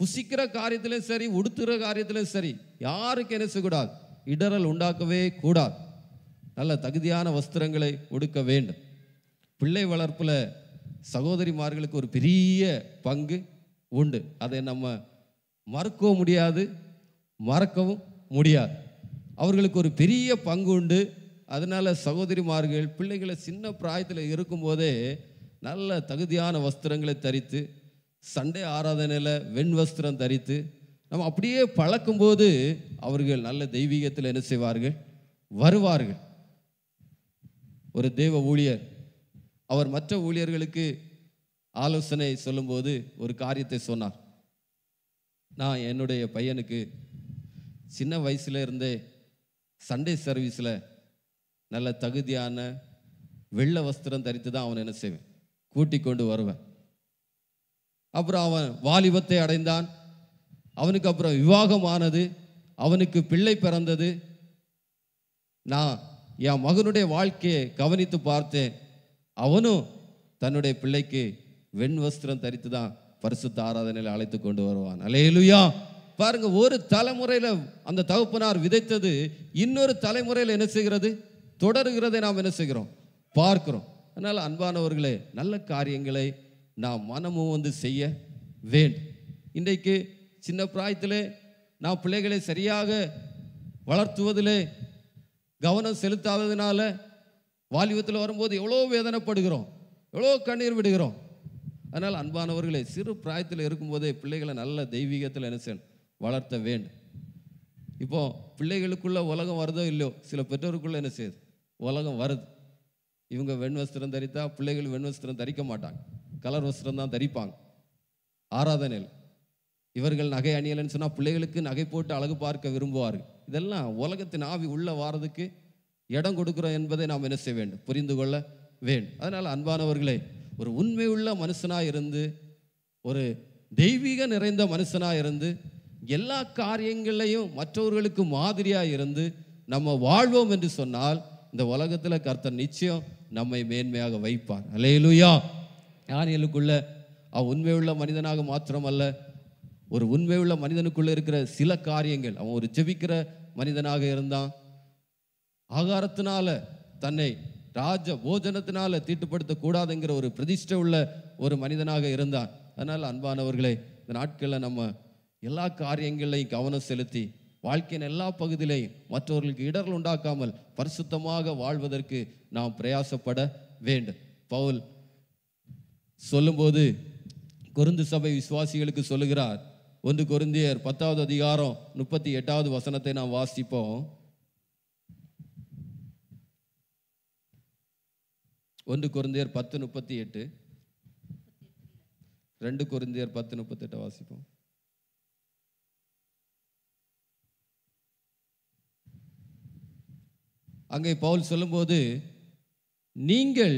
S1: புசிக்கிற காரியத்திலும் சரி உடுத்துகிற காரியத்திலும் சரி யாருக்கு என்ன செய்யக்கூடாது இடரல் உண்டாக்கவே கூடாது நல்ல தகுதியான வஸ்திரங்களை உடுக்க வேண்டும் பிள்ளை வளர்ப்பில் சகோதரிமார்களுக்கு ஒரு பெரிய பங்கு உண்டு அதை நம்ம மறக்கவும் முடியாது மறக்கவும் முடியாது அவர்களுக்கு ஒரு பெரிய பங்கு உண்டு அதனால் சகோதரிமார்கள் பிள்ளைகளை சின்ன பிராயத்தில் இருக்கும்போதே நல்ல தகுதியான வஸ்திரங்களை தரித்து சண்டே ஆராதனையில் வெண் வஸ்திரம் தரித்து நம்ம அப்படியே பழக்கும்போது அவர்கள் நல்ல தெய்வீகத்தில் என்ன செய்வார்கள் வருவார்கள் ஒரு தெய்வ ஊழியர் அவர் மற்ற ஊழியர்களுக்கு ஆலோசனை சொல்லும்போது ஒரு காரியத்தை சொன்னார் நான் என்னுடைய பையனுக்கு சின்ன வயசுல இருந்தே சண்டே சர்வீஸில் நல்ல தகுதியான வெள்ளை வஸ்திரம் தரித்து தான் அவன் என்ன செய்வேன் கூட்டிக் கொண்டு வருவேன் அப்புறம் அவன் வாலிபத்தை அடைந்தான் அவனுக்கு அப்புறம் விவாகம் ஆனது அவனுக்கு பிள்ளை பிறந்தது நான் என் மகனுடைய வாழ்க்கையை கவனித்து பார்த்தேன் அவனும் தன்னுடைய பிள்ளைக்கு வெண் வஸ்திரம் தரித்து தான் பரிசுத்த ஆராதனையில் அழைத்து கொண்டு வருவான் அலையலுயா பாருங்க ஒரு தலைமுறையில் அந்த தகப்பனார் விதைத்தது இன்னொரு தலைமுறையில் என்ன செய்கிறது தொடர்கிறதை நாம் என்ன செய்கிறோம் பார்க்கிறோம் அதனால் அன்பானவர்களே நல்ல காரியங்களை நாம் மனமும் வந்து செய்ய வேண்டும் இன்றைக்கு சின்ன பிராயத்தில் நான் பிள்ளைகளை சரியாக வளர்த்துவதில் கவனம் செலுத்தாததுனால வாலிபத்தில் வரும்போது எவ்வளோ வேதனைப்படுகிறோம் எவ்வளோ கண்ணீர் விடுகிறோம் அதனால் அன்பானவர்களே சிறு பிராயத்தில் இருக்கும்போதே பிள்ளைகளை நல்ல தெய்வீகத்தில் என்ன வளர்த்த வேண்டும் இப்போ பிள்ளைகளுக்குள்ள உலகம் வருதோ இல்லையோ சில பெற்றோருக்குள்ளே என்ன செய்யுது உலகம் வருது இவங்க வெண்வஸ்திரம் தரித்தா பிள்ளைகள் வெண்வஸ்திரம் தரிக்க மாட்டாங்க கலர் வஸ்திரம் தான் தரிப்பாங்க ஆராதனையில் இவர்கள் நகை அணியலைன்னு சொன்னால் பிள்ளைகளுக்கு நகை போட்டு அழகு பார்க்க விரும்புவார்கள் இதெல்லாம் உலகத்தின் ஆவி உள்ளே வாரதுக்கு இடம் கொடுக்குறோம் என்பதை நாம் என்ன செய்ய வேண்டும் புரிந்து கொள்ள வேண்டும் அதனால் அன்பானவர்களே ஒரு உண்மை உள்ள மனுஷனாக இருந்து ஒரு தெய்வீக நிறைந்த மனுஷனாக இருந்து எல்லா காரியங்களையும் மற்றவர்களுக்கு மாதிரியாக இருந்து நம்ம வாழ்வோம் என்று சொன்னால் இந்த உலகத்தில் கர்த்தர் நிச்சயம் நம்மை மேன்மையாக வைப்பார் அலையிலுயா யார் அவ உண்மை உண்மையுள்ள மனிதனாக மாத்திரமல்ல ஒரு உண்மையுள்ள மனிதனுக்குள்ளே இருக்கிற சில காரியங்கள் அவன் ஒரு ஜெபிக்கிற மனிதனாக இருந்தான் ஆகாரத்தினால தன்னை ராஜ போஜனத்தினால தீட்டுப்படுத்த கூடாதுங்கிற ஒரு பிரதிஷ்டை உள்ள ஒரு மனிதனாக இருந்தான் அதனால் அன்பானவர்களே இந்த நாட்களில் நம்ம எல்லா காரியங்களையும் கவனம் செலுத்தி வாழ்க்கையின் எல்லா பகுதியிலையும் மற்றவர்களுக்கு இடர்கள் உண்டாக்காமல் பரிசுத்தமாக வாழ்வதற்கு நாம் பிரயாசப்பட வேண்டும் பவுல் சொல்லும்போது கொருந்து சபை விசுவாசிகளுக்கு சொல்லுகிறார் ஒன்று குருந்தியர் பத்தாவது அதிகாரம் முப்பத்தி எட்டாவது வசனத்தை நாம் வாசிப்போம் ஒன்று குருந்தியர் பத்து முப்பத்தி எட்டு ரெண்டு குருந்தியர் பத்து எட்டு வாசிப்போம் அங்கே பவுல் சொல்லும்போது நீங்கள்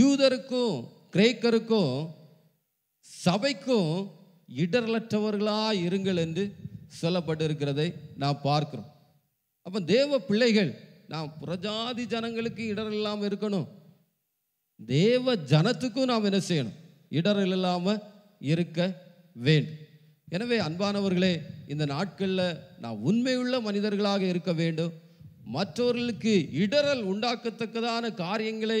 S1: யூதருக்கும் கிரேக்கருக்கும் சபைக்கும் இடர்லற்றவர்களாக இருங்கள் என்று சொல்லப்பட்டிருக்கிறதை நாம் பார்க்கிறோம் அப்போ தேவ பிள்ளைகள் நாம் புறஜாதி ஜனங்களுக்கு இடர் இல்லாமல் இருக்கணும் தேவ ஜனத்துக்கும் நாம் என்ன செய்யணும் இடர் இல்லாமல் இருக்க வேண்டும் எனவே அன்பானவர்களே இந்த நாட்களில் நாம் உண்மையுள்ள மனிதர்களாக இருக்க வேண்டும் மற்றவர்களுக்கு இடரல் உண்டாக்கத்தக்கதான காரியங்களை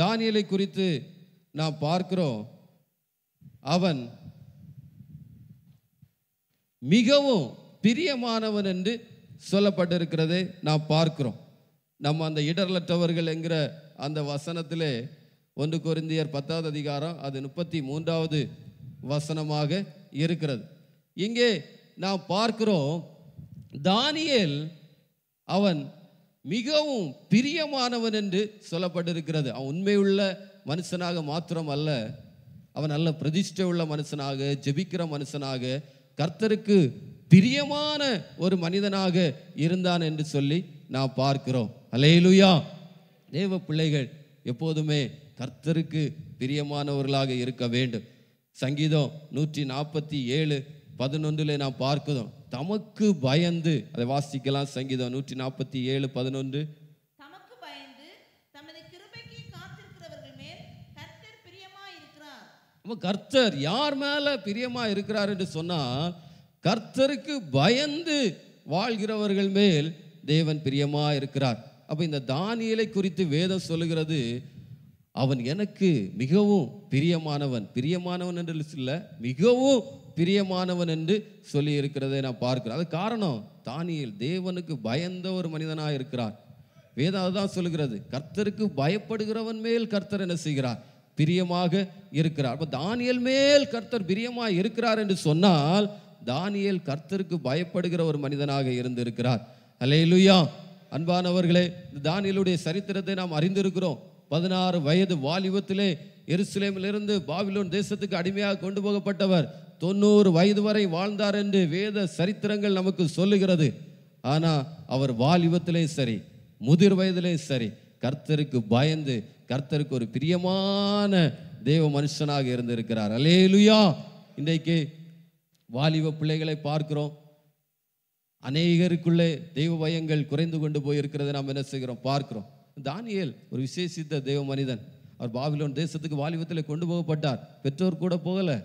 S1: தானியலை குறித்து நாம் பார்க்கிறோம் அவன் மிகவும் பிரியமானவன் என்று சொல்லப்பட்டிருக்கிறதை நாம் பார்க்கிறோம் நம்ம அந்த இடர்லற்றவர்கள் என்கிற அந்த வசனத்திலே ஒன்று குறிந்தியர் பத்தாவது அதிகாரம் அது முப்பத்தி மூன்றாவது வசனமாக இருக்கிறது இங்கே நாம் பார்க்கிறோம் தானியல் அவன் மிகவும் பிரியமானவன் என்று சொல்லப்பட்டிருக்கிறது அவன் உண்மையுள்ள மனுஷனாக மாத்திரம் அல்ல அவன் நல்ல பிரதிஷ்டை உள்ள மனுஷனாக ஜெபிக்கிற மனுஷனாக கர்த்தருக்கு பிரியமான ஒரு மனிதனாக இருந்தான் என்று சொல்லி நான் பார்க்கிறோம் அலையிலுயா தேவ பிள்ளைகள் எப்போதுமே கர்த்தருக்கு பிரியமானவர்களாக இருக்க வேண்டும் சங்கீதம் நூற்றி நாற்பத்தி ஏழு பதினொன்றுல நாம் பார்க்கிறோம் தமக்கு பயந்து அதை வாசிக்கலாம் சங்கீதம் நூற்றி நாற்பத்தி ஏழு பதினொன்று கர்த்தர் யார் மேல பிரியமா இருக்கிறார் என்று சொன்னால் கர்த்தருக்கு பயந்து வாழ்கிறவர்கள் மேல் தேவன் பிரியமா இருக்கிறார் அப்ப இந்த தானியலை குறித்து வேதம் சொல்லுகிறது அவன் எனக்கு மிகவும் பிரியமானவன் பிரியமானவன் என்று சொல்ல மிகவும் பிரியமானவன் என்று சொல்லி இருக்கிறதை நான் பார்க்கிறேன் அது காரணம் தானியல் தேவனுக்கு பயந்த ஒரு மனிதனாக இருக்கிறார் வேதம் அதுதான் சொல்லுகிறது கர்த்தருக்கு பயப்படுகிறவன் மேல் கர்த்தர் என்ன செய்கிறார் பிரியமாக இருக்கிறார் அப்போ தானியல் மேல் கர்த்தர் பிரியமாக இருக்கிறார் என்று சொன்னால் தானியல் கர்த்தருக்கு பயப்படுகிற ஒரு மனிதனாக இருந்திருக்கிறார் அலையிலுயா அன்பானவர்களே தானியலுடைய சரித்திரத்தை நாம் அறிந்திருக்கிறோம் பதினாறு வயது வாலிபத்திலே எருசலேமிலிருந்து பாபிலோன் தேசத்துக்கு அடிமையாக கொண்டு போகப்பட்டவர் தொண்ணூறு வயது வரை வாழ்ந்தார் என்று வேத சரித்திரங்கள் நமக்கு சொல்லுகிறது ஆனால் அவர் வாலிபத்திலையும் சரி முதிர் வயதிலையும் சரி கர்த்தருக்கு பயந்து கர்த்தருக்கு ஒரு பிரியமான தேவ மனுஷனாக இருந்திருக்கிறார் அலேலுயா இன்றைக்கு வாலிப பிள்ளைகளை பார்க்கிறோம் அநேகருக்குள்ளே தெய்வ பயங்கள் குறைந்து கொண்டு போயிருக்கிறத நாம் என்ன செய்கிறோம் பார்க்கிறோம் தானியல் ஒரு விசேஷித்த தெய்வ மனிதன் அவர் பாபிலோன் தேசத்துக்கு வாலிபத்தில் கொண்டு போகப்பட்டார் பெற்றோர் கூட போகலை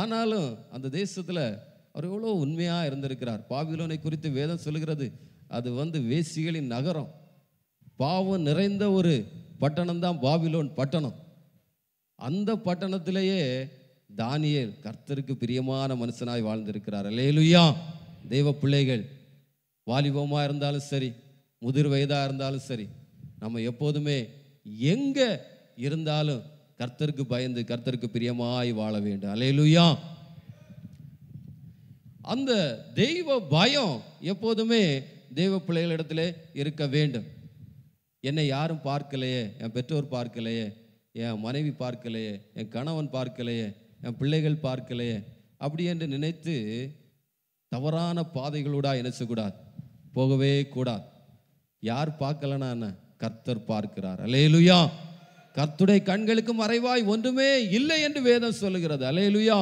S1: ஆனாலும் அந்த தேசத்தில் அவர் எவ்வளோ உண்மையாக இருந்திருக்கிறார் பாபிலோனை குறித்து வேதம் சொல்கிறது அது வந்து வேசிகளின் நகரம் பாவம் நிறைந்த ஒரு பட்டணம் தான் பாபிலோன் பட்டணம் அந்த பட்டணத்திலேயே தானியல் கர்த்தருக்கு பிரியமான மனுஷனாய் வாழ்ந்திருக்கிறார் லேலுயா தெய்வ பிள்ளைகள் வாலிபமாக இருந்தாலும் சரி முதிர் வயதாக இருந்தாலும் சரி நம்ம எப்போதுமே எங்கே இருந்தாலும் கர்த்தருக்கு பயந்து கர்த்தருக்கு பிரியமாய் வாழ வேண்டும் அலையலுயா அந்த தெய்வ பயம் எப்போதுமே தெய்வ பிள்ளைகளிடத்துல இருக்க வேண்டும் என்னை யாரும் பார்க்கலையே என் பெற்றோர் பார்க்கலையே என் மனைவி பார்க்கலையே என் கணவன் பார்க்கலையே என் பிள்ளைகள் பார்க்கலையே அப்படி என்று நினைத்து தவறான பாதைகளோடா இணைச்சக்கூடாது போகவே கூடாது யார் பார்க்கலன்னா என்ன கர்த்தர் பார்க்கிறார் அலேலுயா கர்த்துடைய கண்களுக்கு மறைவாய் ஒன்றுமே இல்லை என்று வேதம் சொல்லுகிறது அலையலுயா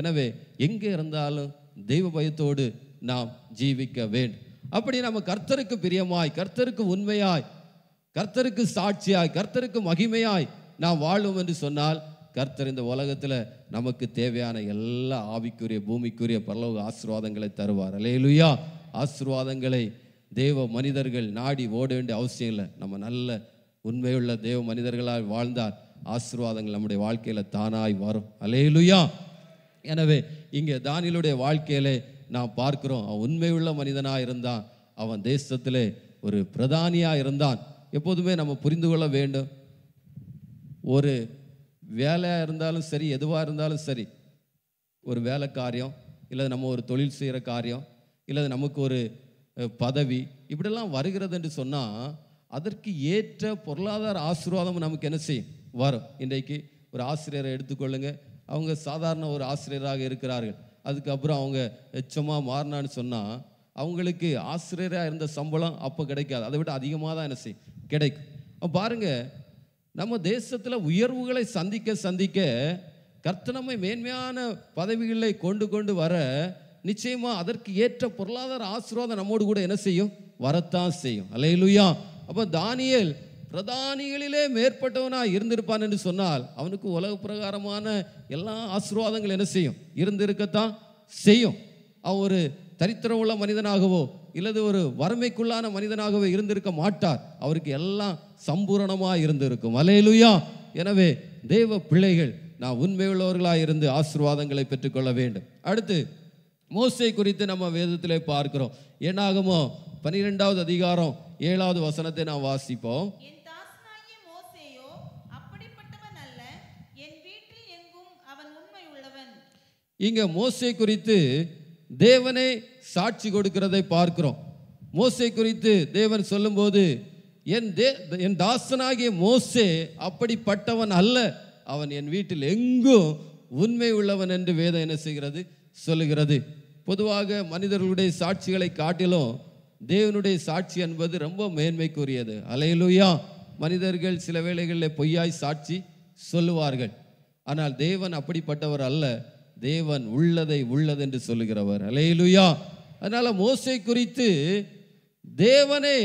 S1: எனவே எங்கே இருந்தாலும் தெய்வ பயத்தோடு நாம் ஜீவிக்க வேண்டும் அப்படி நம்ம கர்த்தருக்கு பிரியமாய் கர்த்தருக்கு உண்மையாய் கர்த்தருக்கு சாட்சியாய் கர்த்தருக்கு மகிமையாய் நாம் வாழும் என்று சொன்னால் கர்த்தர் இந்த உலகத்தில் நமக்கு தேவையான எல்லா ஆவிக்குரிய பூமிக்குரிய பரலோக ஆசீர்வாதங்களை தருவார் அலையலுயா ஆசீர்வாதங்களை தேவ மனிதர்கள் நாடி ஓட வேண்டிய அவசியம் இல்லை நம்ம நல்ல உண்மையுள்ள தேவ மனிதர்களாய் வாழ்ந்தார் ஆசீர்வாதங்கள் நம்முடைய வாழ்க்கையில் தானாய் வரும் அலையிலுயா எனவே இங்கே தானியலுடைய வாழ்க்கையிலே நாம் பார்க்கிறோம் அவன் உண்மையுள்ள மனிதனாக இருந்தான் அவன் தேசத்திலே ஒரு பிரதானியாக இருந்தான் எப்போதுமே நம்ம புரிந்து கொள்ள வேண்டும் ஒரு வேலையாக இருந்தாலும் சரி எதுவாக இருந்தாலும் சரி ஒரு வேலை காரியம் இல்லை நம்ம ஒரு தொழில் செய்கிற காரியம் இல்லை நமக்கு ஒரு பதவி இப்படிலாம் வருகிறது என்று சொன்னால் அதற்கு ஏற்ற பொருளாதார ஆசீர்வாதம் நமக்கு என்ன செய்யும் வரும் இன்றைக்கு ஒரு ஆசிரியரை எடுத்துக்கொள்ளுங்க அவங்க சாதாரண ஒரு ஆசிரியராக இருக்கிறார்கள் அதுக்கப்புறம் அவங்க எச்சமாக மாறினான்னு சொன்னால் அவங்களுக்கு ஆசிரியராக இருந்த சம்பளம் அப்போ கிடைக்காது அதை விட அதிகமாக தான் என்ன செய்யும் கிடைக்கும் அப்போ பாருங்கள் நம்ம தேசத்தில் உயர்வுகளை சந்திக்க சந்திக்க கர்த்தனமை மேன்மையான பதவிகளை கொண்டு கொண்டு வர நிச்சயமாக அதற்கு ஏற்ற பொருளாதார ஆசீர்வாதம் நம்மோடு கூட என்ன செய்யும் வரத்தான் செய்யும் அலையிலுயா அப்போ தானியல் பிரதானிகளிலே மேற்பட்டவனாக இருந்திருப்பான் என்று சொன்னால் அவனுக்கு உலக பிரகாரமான எல்லா ஆசீர்வாதங்கள் என்ன செய்யும் இருந்திருக்கத்தான் செய்யும் அவன் ஒரு தரித்திரம் உள்ள மனிதனாகவோ இல்லது ஒரு வறுமைக்குள்ளான மனிதனாகவோ இருந்திருக்க மாட்டார் அவருக்கு எல்லாம் சம்பூரணமாக இருந்திருக்கும் அலையிலுயா எனவே தெய்வ பிள்ளைகள் நான் உண்மையுள்ளவர்களாக இருந்து ஆசீர்வாதங்களை பெற்றுக்கொள்ள வேண்டும் அடுத்து மோசை குறித்து நம்ம வேதத்திலே பார்க்கிறோம் ஏனாகமோ பனிரெண்டாவது அதிகாரம் ஏழாவது வசனத்தை நாம் வாசிப்போம் இங்க மோசை குறித்து தேவனை சாட்சி கொடுக்கிறதை பார்க்கிறோம் மோசை குறித்து தேவன் சொல்லும்போது என் தே என் தாசனாகிய மோசே அப்படிப்பட்டவன் அல்ல அவன் என் வீட்டில் எங்கும் உண்மை உள்ளவன் என்று வேதம் என்ன செய்கிறது சொல்லுகிறது பொதுவாக மனிதர்களுடைய சாட்சிகளை காட்டிலும் தேவனுடைய சாட்சி என்பது ரொம்ப மேன்மைக்குரியது அலையிலுயா மனிதர்கள் சில வேளைகளில் பொய்யாய் சாட்சி சொல்லுவார்கள் ஆனால் தேவன் அப்படிப்பட்டவர் அல்ல தேவன் உள்ளதை உள்ளதென்று சொல்லுகிறவர் அலையலுயா அதனால் மோசை குறித்து தேவனே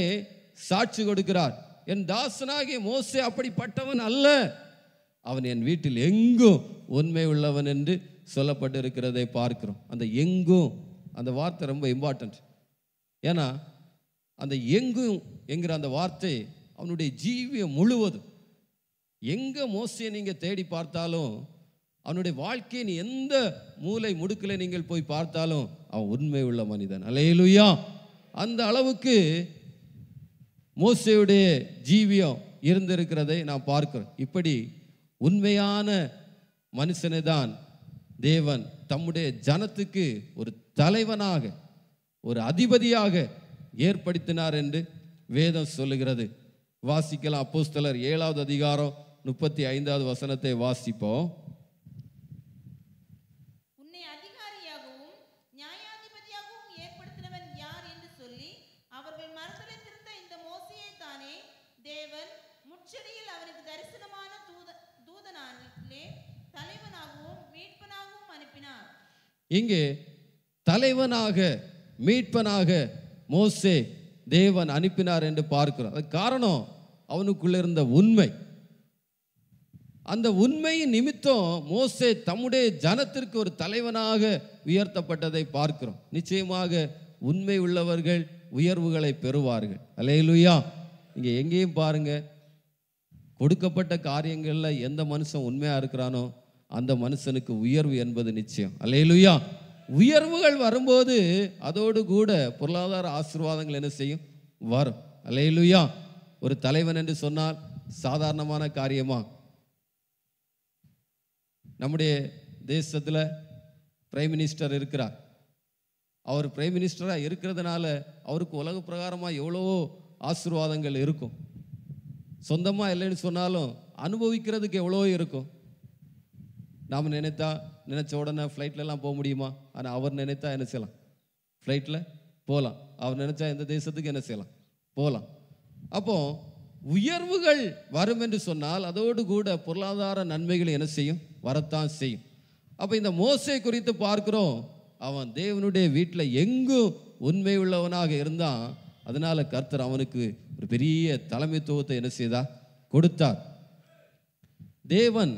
S1: சாட்சி கொடுக்கிறார் என் தாசனாகிய மோசே அப்படிப்பட்டவன் அல்ல அவன் என் வீட்டில் எங்கும் உண்மை உள்ளவன் என்று சொல்லப்பட்டிருக்கிறதை பார்க்கிறோம் அந்த எங்கும் அந்த வார்த்தை ரொம்ப இம்பார்ட்டன்ட் ஏன்னா அந்த எங்கும் என்கிற அந்த வார்த்தை அவனுடைய ஜீவியம் முழுவதும் எங்கே மோசையை நீங்கள் தேடி பார்த்தாலும் அவனுடைய வாழ்க்கையின் எந்த மூளை முடுக்கில் நீங்கள் போய் பார்த்தாலும் அவன் உண்மை உள்ள மனிதன் அலையிலுயா அந்த அளவுக்கு மோசையுடைய ஜீவியம் இருந்திருக்கிறதை நான் பார்க்கிறோம் இப்படி உண்மையான மனுஷனை தான் தேவன் தம்முடைய ஜனத்துக்கு ஒரு தலைவனாக ஒரு அதிபதியாக ஏற்படுத்தினார் என்று வேதம் சொல்லுகிறது வாசிக்கலாம் அப்போஸ்தலர் ஏழாவது அதிகாரம் முப்பத்தி ஐந்தாவது வசனத்தை வாசிப்போம் இங்கே தலைவனாக மீட்பனாக மோசே தேவன் அனுப்பினார் என்று பார்க்கிறோம் அதுக்கு காரணம் அவனுக்குள்ள இருந்த உண்மை அந்த உண்மையின் நிமித்தம் மோசே தம்முடைய ஜனத்திற்கு ஒரு தலைவனாக உயர்த்தப்பட்டதை பார்க்கிறோம் நிச்சயமாக உண்மை உள்ளவர்கள் உயர்வுகளை பெறுவார்கள் அலையலுயா இங்கே எங்கேயும் பாருங்க கொடுக்கப்பட்ட காரியங்களில் எந்த மனுஷன் உண்மையாக இருக்கிறானோ அந்த மனுஷனுக்கு உயர்வு என்பது நிச்சயம் அலையலுயா உயர்வுகள் வரும்போது அதோடு கூட பொருளாதார ஆசீர்வாதங்கள் என்ன செய்யும் வரும் அலையிலுயா ஒரு தலைவன் என்று சொன்னால் சாதாரணமான காரியமா நம்முடைய தேசத்தில் பிரைம் மினிஸ்டர் இருக்கிறார் அவர் பிரைம் மினிஸ்டராக இருக்கிறதுனால அவருக்கு உலக பிரகாரமாக எவ்வளவோ ஆசீர்வாதங்கள் இருக்கும் சொந்தமாக இல்லைன்னு சொன்னாலும் அனுபவிக்கிறதுக்கு எவ்வளவோ இருக்கும் நாம் நினைத்தா நினச்ச உடனே ஃப்ளைட்லலாம் போக முடியுமா ஆனால் அவர் நினைத்தா என்ன செய்யலாம் ஃப்ளைட்டில் போகலாம் அவர் நினைச்சா எந்த தேசத்துக்கு என்ன செய்யலாம் போகலாம் அப்போ உயர்வுகள் வரும் என்று சொன்னால் அதோடு கூட பொருளாதார நன்மைகள் என்ன செய்யும் வரத்தான் செய்யும் அப்போ இந்த மோசை குறித்து பார்க்குறோம் அவன் தேவனுடைய வீட்டில் எங்கும் உண்மை உள்ளவனாக இருந்தான் அதனால கர்த்தர் அவனுக்கு ஒரு பெரிய தலைமைத்துவத்தை என்ன செய்தா கொடுத்தார் தேவன்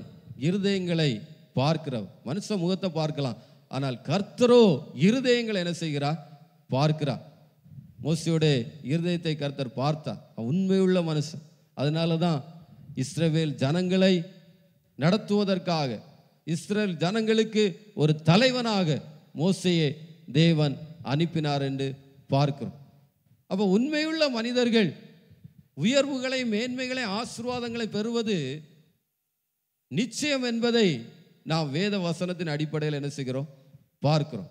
S1: இருதயங்களை பார்க்கிற மனுஷ முகத்தை பார்க்கலாம் ஆனால் கர்த்தரோ இருதயங்களை என்ன செய்கிறா பார்க்கிறா மோசியோடைய இருதயத்தை கர்த்தர் பார்த்தா உண்மையுள்ள மனுஷன் அதனால தான் இஸ்ரவேல் ஜனங்களை நடத்துவதற்காக இஸ்ரேல் ஜனங்களுக்கு ஒரு தலைவனாக மோசையை தேவன் அனுப்பினார் என்று பார்க்கிறோம் அப்போ உண்மையுள்ள மனிதர்கள் உயர்வுகளை மேன்மைகளை ஆசீர்வாதங்களை பெறுவது நிச்சயம் என்பதை நாம் வேத வசனத்தின் அடிப்படையில் என்ன செய்கிறோம் பார்க்கிறோம்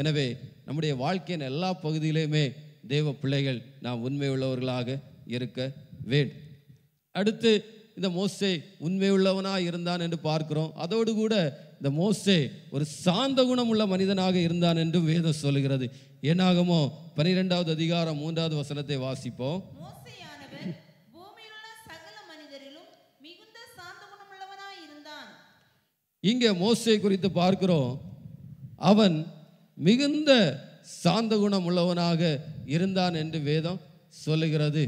S1: எனவே நம்முடைய வாழ்க்கையின் எல்லா பகுதியிலையுமே தேவ பிள்ளைகள் நாம் உண்மை உள்ளவர்களாக இருக்க வேண்டும் அடுத்து இந்த மோசே உண்மை உள்ளவனாக இருந்தான் என்று பார்க்கிறோம் அதோடு கூட இந்த மோசே ஒரு சாந்த குணம் உள்ள மனிதனாக இருந்தான் என்றும் வேதம் சொல்லுகிறது ஏனாகமோ பனிரெண்டாவது அதிகாரம் மூன்றாவது வசனத்தை வாசிப்போம் இங்கே மோசை குறித்து பார்க்கிறோம் அவன் மிகுந்த சாந்த குணம் உள்ளவனாக இருந்தான் என்று வேதம் சொல்லுகிறது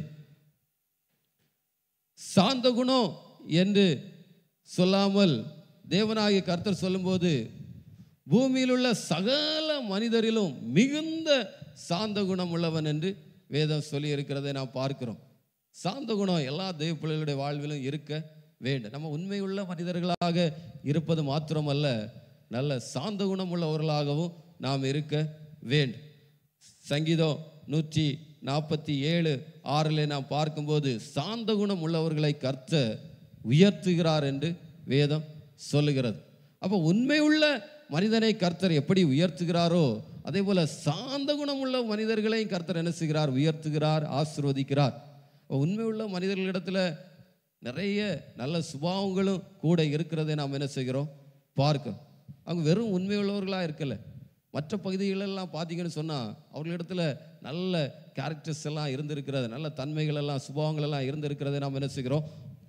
S1: சாந்த குணம் என்று சொல்லாமல் தேவனாகிய கர்த்தர் சொல்லும்போது பூமியில் உள்ள சகல மனிதரிலும் மிகுந்த சாந்த குணம் உள்ளவன் என்று வேதம் சொல்லி இருக்கிறதை நாம் பார்க்கிறோம் சாந்த குணம் எல்லா தெய்வ பிள்ளைகளுடைய வாழ்விலும் இருக்க வேண்டும் நம்ம உண்மையுள்ள மனிதர்களாக இருப்பது மாத்திரமல்ல நல்ல சாந்த குணம் உள்ளவர்களாகவும் நாம் இருக்க வேண்டும் சங்கீதம் நூற்றி நாற்பத்தி ஏழு ஆறில் நாம் பார்க்கும்போது சாந்த குணம் உள்ளவர்களை கற்ற உயர்த்துகிறார் என்று வேதம் சொல்லுகிறது அப்போ உண்மையுள்ள மனிதனை கர்த்தர் எப்படி உயர்த்துகிறாரோ அதே போல் சாந்த குணம் உள்ள மனிதர்களையும் கர்த்தர் என்ன செய்கிறார் உயர்த்துகிறார் ஆசிர்வதிக்கிறார் உண்மையுள்ள மனிதர்களிடத்தில் நிறைய நல்ல சுபாவங்களும் கூட இருக்கிறதை நாம் என்ன செய்கிறோம் பார்க்கிறோம் அவங்க வெறும் உண்மையுள்ளவர்களாக இருக்கல மற்ற பகுதிகளெல்லாம் பார்த்தீங்கன்னு சொன்னால் அவர்களிடத்துல நல்ல கேரக்டர்ஸ் எல்லாம் இருந்திருக்கிறது நல்ல தன்மைகள் எல்லாம் சுபாவங்கள் எல்லாம் இருந்திருக்கிறதை நாம் என்ன செய்கிறோம்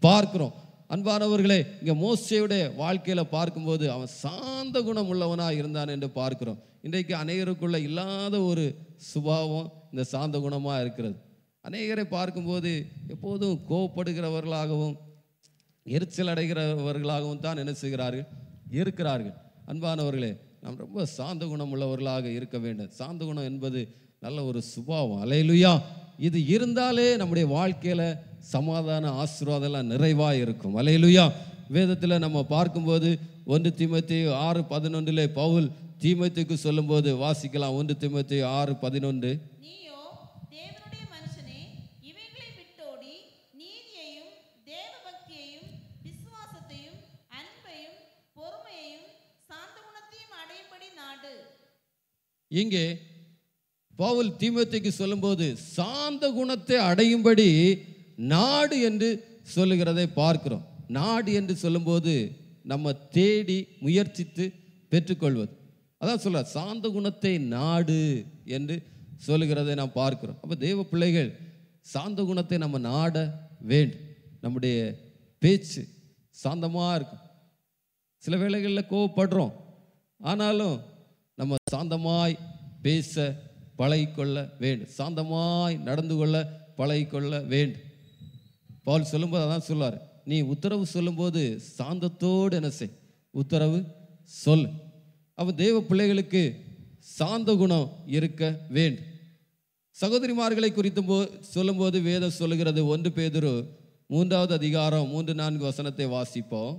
S1: பார்க்கிறோம் அன்பானவர்களே இங்கே மோசையுடைய வாழ்க்கையில் பார்க்கும்போது அவன் சாந்த குணம் உள்ளவனாக இருந்தான் என்று பார்க்கிறோம் இன்றைக்கு அனைவருக்குள்ள இல்லாத ஒரு சுபாவம் இந்த சாந்த குணமாக இருக்கிறது அநேகரை பார்க்கும்போது எப்போதும் கோவப்படுகிறவர்களாகவும் எரிச்சல் அடைகிறவர்களாகவும் தான் என்ன செய்கிறார்கள் இருக்கிறார்கள் அன்பானவர்களே நாம் ரொம்ப சாந்த குணம் உள்ளவர்களாக இருக்க வேண்டும் சாந்த குணம் என்பது நல்ல ஒரு சுபாவம் அலையிலுயா இது இருந்தாலே நம்முடைய வாழ்க்கையில் சமாதான ஆசீர்வாதம்லாம் நிறைவாக இருக்கும் அலையிலுயா வேதத்தில் நம்ம பார்க்கும்போது ஒன்று தீமத்தி ஆறு பதினொன்றிலே பவுல் தீமத்துக்கு சொல்லும்போது வாசிக்கலாம் ஒன்று தீமத்தி ஆறு பதினொன்று இங்கே பவுல் தீமத்தைக்கு சொல்லும்போது சாந்த குணத்தை அடையும்படி நாடு என்று சொல்லுகிறதை பார்க்கிறோம் நாடு என்று சொல்லும்போது நம்ம தேடி முயற்சித்து பெற்றுக்கொள்வது அதான் சொல்ல சாந்த குணத்தை நாடு என்று சொல்லுகிறதை நாம் பார்க்கிறோம் அப்போ தெய்வ பிள்ளைகள் சாந்த குணத்தை நம்ம நாட வேண்டும் நம்முடைய பேச்சு சாந்தமாக இருக்கும் சில வேளைகளில் கோவப்படுறோம் ஆனாலும் நம்ம சாந்தமாய் பேச பழகிக்கொள்ள வேண்டும் சாந்தமாய் நடந்து கொள்ள பழகிக்கொள்ள வேண்டும் பால் சொல்லும்போது அதான் சொல்லுவார் நீ உத்தரவு சொல்லும்போது சாந்தத்தோடு என்ன செய் உத்தரவு சொல் அப்போ தேவ பிள்ளைகளுக்கு சாந்த குணம் இருக்க வேண்டும் சகோதரிமார்களை குறித்து போ சொல்லும்போது வேதம் சொல்லுகிறது ஒன்று பேதுரு மூன்றாவது அதிகாரம் மூன்று நான்கு வசனத்தை வாசிப்போம்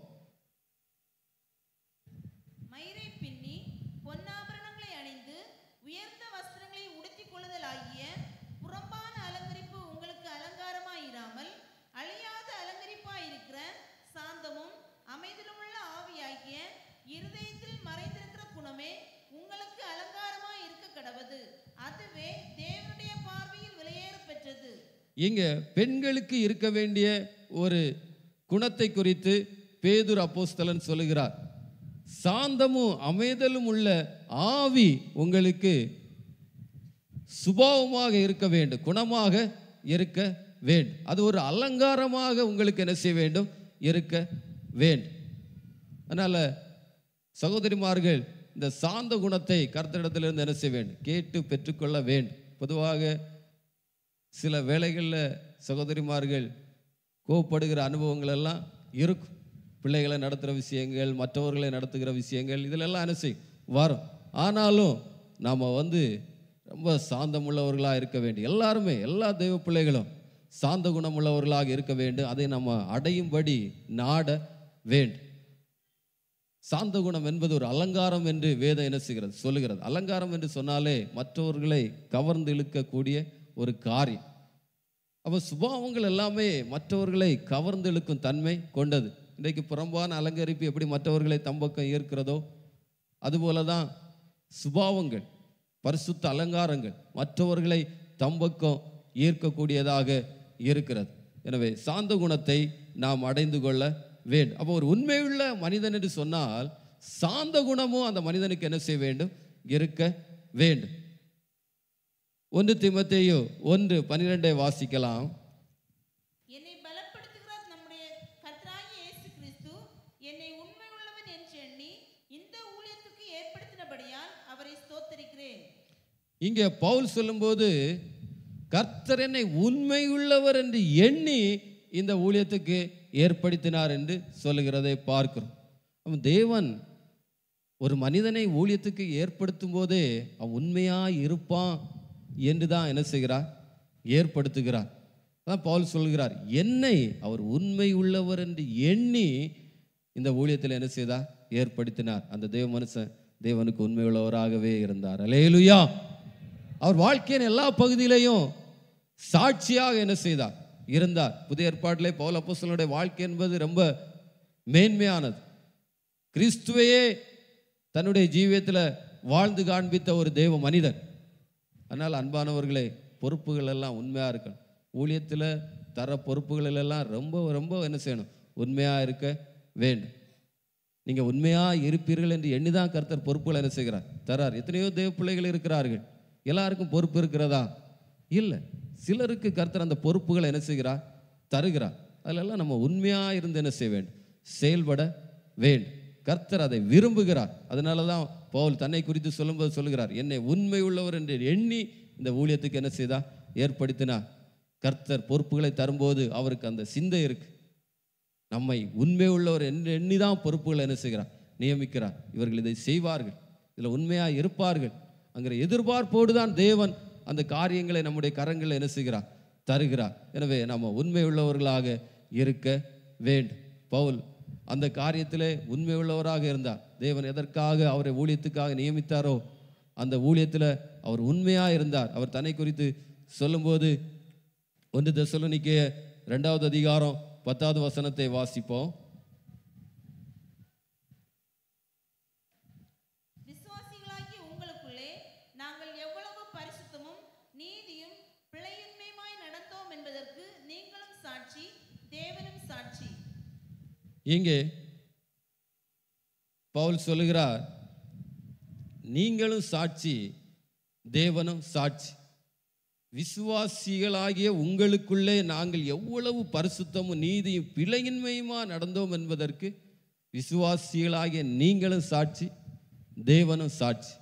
S1: இங்கே பெண்களுக்கு இருக்க வேண்டிய ஒரு குணத்தை குறித்து பேதூர் அப்போஸ்தலன் சொல்லுகிறார் சாந்தமும் அமைதலும் உள்ள ஆவி உங்களுக்கு சுபாவமாக இருக்க வேண்டும் குணமாக இருக்க வேண்டும் அது ஒரு அலங்காரமாக உங்களுக்கு என்ன செய்ய வேண்டும் இருக்க வேண்டும் அதனால் சகோதரிமார்கள் இந்த சாந்த குணத்தை கருத்திடத்திலிருந்து என்ன செய்ய வேண்டும் கேட்டு பெற்றுக்கொள்ள வேண்டும் பொதுவாக சில வேலைகளில் சகோதரிமார்கள் கோவப்படுகிற அனுபவங்கள் எல்லாம் இருக்கும் பிள்ளைகளை நடத்துகிற விஷயங்கள் மற்றவர்களை நடத்துகிற விஷயங்கள் இதிலெல்லாம் என்ன செய்யும் வரும் ஆனாலும் நாம் வந்து ரொம்ப சாந்தம் உள்ளவர்களாக இருக்க வேண்டும் எல்லாருமே எல்லா தெய்வ பிள்ளைகளும் சாந்த குணம் உள்ளவர்களாக இருக்க வேண்டும் அதை நம்ம அடையும்படி நாட வேண்டும் சாந்த குணம் என்பது ஒரு அலங்காரம் என்று வேதம் என்ன செய்கிறது சொல்லுகிறது அலங்காரம் என்று சொன்னாலே மற்றவர்களை கவர்ந்து இழுக்கக்கூடிய ஒரு காரியம் அப்போ சுபாவங்கள் எல்லாமே மற்றவர்களை கவர்ந்தெழுக்கும் தன்மை கொண்டது இன்றைக்கு புறம்பான அலங்கரிப்பு எப்படி மற்றவர்களை தம்பக்கம் ஈர்க்கிறதோ அதுபோல தான் சுபாவங்கள் பரிசுத்த அலங்காரங்கள் மற்றவர்களை தம்பக்கம் ஈர்க்கக்கூடியதாக இருக்கிறது எனவே சாந்த குணத்தை நாம் அடைந்து கொள்ள வேண்டும் அப்போ ஒரு உண்மையுள்ள மனிதன் என்று சொன்னால் சாந்த குணமும் அந்த மனிதனுக்கு என்ன செய்ய வேண்டும் இருக்க வேண்டும் ஒன்று திமத்தையும் ஒன்று பன்னிரெண்டை வாசிக்கலாம் இங்கே பவுல் சொல்லும்போது கர்த்தர் என்னை உண்மையுள்ளவர் என்று எண்ணி இந்த ஊழியத்துக்கு ஏற்படுத்தினார் என்று சொல்லுகிறதை பார்க்கிறோம் தேவன் ஒரு மனிதனை ஊழியத்துக்கு ஏற்படுத்தும் போதே அவன் உண்மையாக இருப்பான் என்று தான் என்ன செய்கிறார் ஏற்படுத்துகிறார் அதான் பவுல் சொல்கிறார் என்னை அவர் உண்மை உள்ளவர் என்று எண்ணி இந்த ஊழியத்தில் என்ன செய்தார் ஏற்படுத்தினார் அந்த தெய்வ மனுஷன் தேவனுக்கு உண்மை உள்ளவராகவே இருந்தார் அலேலுயா அவர் வாழ்க்கையின் எல்லா பகுதியிலையும் சாட்சியாக என்ன செய்தார் இருந்தார் புதிய ஏற்பாட்டிலே பவுல் அப்போசலனுடைய வாழ்க்கை என்பது ரொம்ப மேன்மையானது கிறிஸ்துவையே தன்னுடைய ஜீவியத்தில் வாழ்ந்து காண்பித்த ஒரு தெய்வ மனிதன் அதனால் அன்பானவர்களே பொறுப்புகள் எல்லாம் உண்மையாக இருக்கணும் ஊழியத்தில் தர பொறுப்புகளிலெல்லாம் ரொம்ப ரொம்ப என்ன செய்யணும் உண்மையாக இருக்க வேண்டும் நீங்கள் உண்மையாக இருப்பீர்கள் என்று எண்ணி தான் கருத்தர் பொறுப்புகளை என்ன செய்கிறார் தரார் எத்தனையோ தேவ பிள்ளைகள் இருக்கிறார்கள் எல்லாருக்கும் பொறுப்பு இருக்கிறதா இல்லை சிலருக்கு கருத்தர் அந்த பொறுப்புகளை என்ன செய்கிறார் தருகிறார் அதிலெல்லாம் நம்ம உண்மையாக இருந்து என்ன செய்ய வேண்டும் செயல்பட வேண்டும் கர்த்தர் அதை விரும்புகிறார் அதனால தான் பவுல் தன்னை குறித்து சொல்லும்போது சொல்லுகிறார் என்னை உண்மை உள்ளவர் என்று எண்ணி இந்த ஊழியத்துக்கு என்ன செய்தா ஏற்படுத்தினா கர்த்தர் பொறுப்புகளை தரும்போது அவருக்கு அந்த சிந்தை இருக்கு நம்மை உண்மை உள்ளவர் என்று எண்ணி தான் பொறுப்புகளை என்ன செய்கிறார் நியமிக்கிறார் இவர்கள் இதை செய்வார்கள் இதில் உண்மையாக இருப்பார்கள் அங்கிற எதிர்பார்ப்போடு தான் தேவன் அந்த காரியங்களை நம்முடைய கரங்களை என்ன செய்கிறார் தருகிறார் எனவே நம்ம உண்மை உள்ளவர்களாக இருக்க வேண்டும் பவுல் அந்த காரியத்திலே உண்மை உள்ளவராக இருந்தார் தேவன் எதற்காக அவரை ஊழியத்துக்காக நியமித்தாரோ அந்த ஊழியத்தில் அவர் உண்மையாக இருந்தார் அவர் தன்னை குறித்து சொல்லும்போது ஒன்று தசலோனிக்கே ரெண்டாவது அதிகாரம் பத்தாவது வசனத்தை வாசிப்போம் இங்கே பவுல் சொல்லுகிறார் நீங்களும் சாட்சி தேவனும் சாட்சி விசுவாசிகளாகிய உங்களுக்குள்ளே நாங்கள் எவ்வளவு பரிசுத்தமும் நீதியும் பிழையின்மையுமாக நடந்தோம் என்பதற்கு விசுவாசிகளாகிய நீங்களும் சாட்சி தேவனும் சாட்சி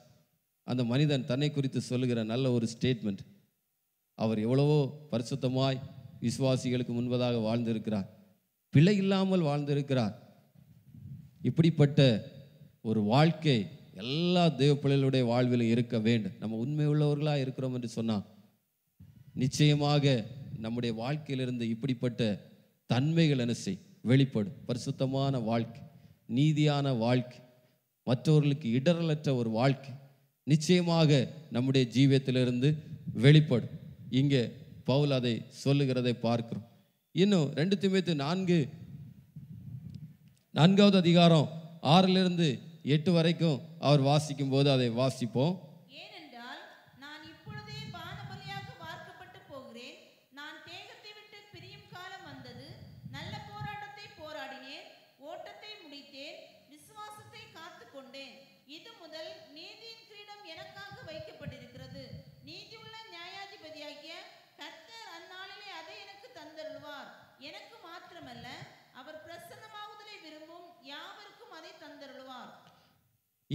S1: அந்த மனிதன் தன்னை குறித்து சொல்லுகிற நல்ல ஒரு ஸ்டேட்மெண்ட் அவர் எவ்வளவோ பரிசுத்தமாய் விசுவாசிகளுக்கு முன்பதாக வாழ்ந்திருக்கிறார் பிழை இல்லாமல் வாழ்ந்திருக்கிறார் இப்படிப்பட்ட ஒரு வாழ்க்கை எல்லா தெய்வ பிள்ளைகளுடைய வாழ்வில் இருக்க வேண்டும் நம்ம உண்மை உள்ளவர்களாக இருக்கிறோம் என்று சொன்னால் நிச்சயமாக நம்முடைய வாழ்க்கையிலிருந்து இப்படிப்பட்ட தன்மைகள் என்ன செய் வெளிப்படும் பரிசுத்தமான வாழ்க்கை நீதியான வாழ்க்கை மற்றவர்களுக்கு இடரலற்ற ஒரு வாழ்க்கை நிச்சயமாக நம்முடைய ஜீவியத்திலிருந்து வெளிப்படும் இங்கே பவுல் அதை சொல்லுகிறதை பார்க்கிறோம் இன்னும் ரெண்டு திமுத்து நான்கு நான்காவது அதிகாரம் ஆறிலிருந்து எட்டு வரைக்கும் அவர் வாசிக்கும் போது அதை வாசிப்போம்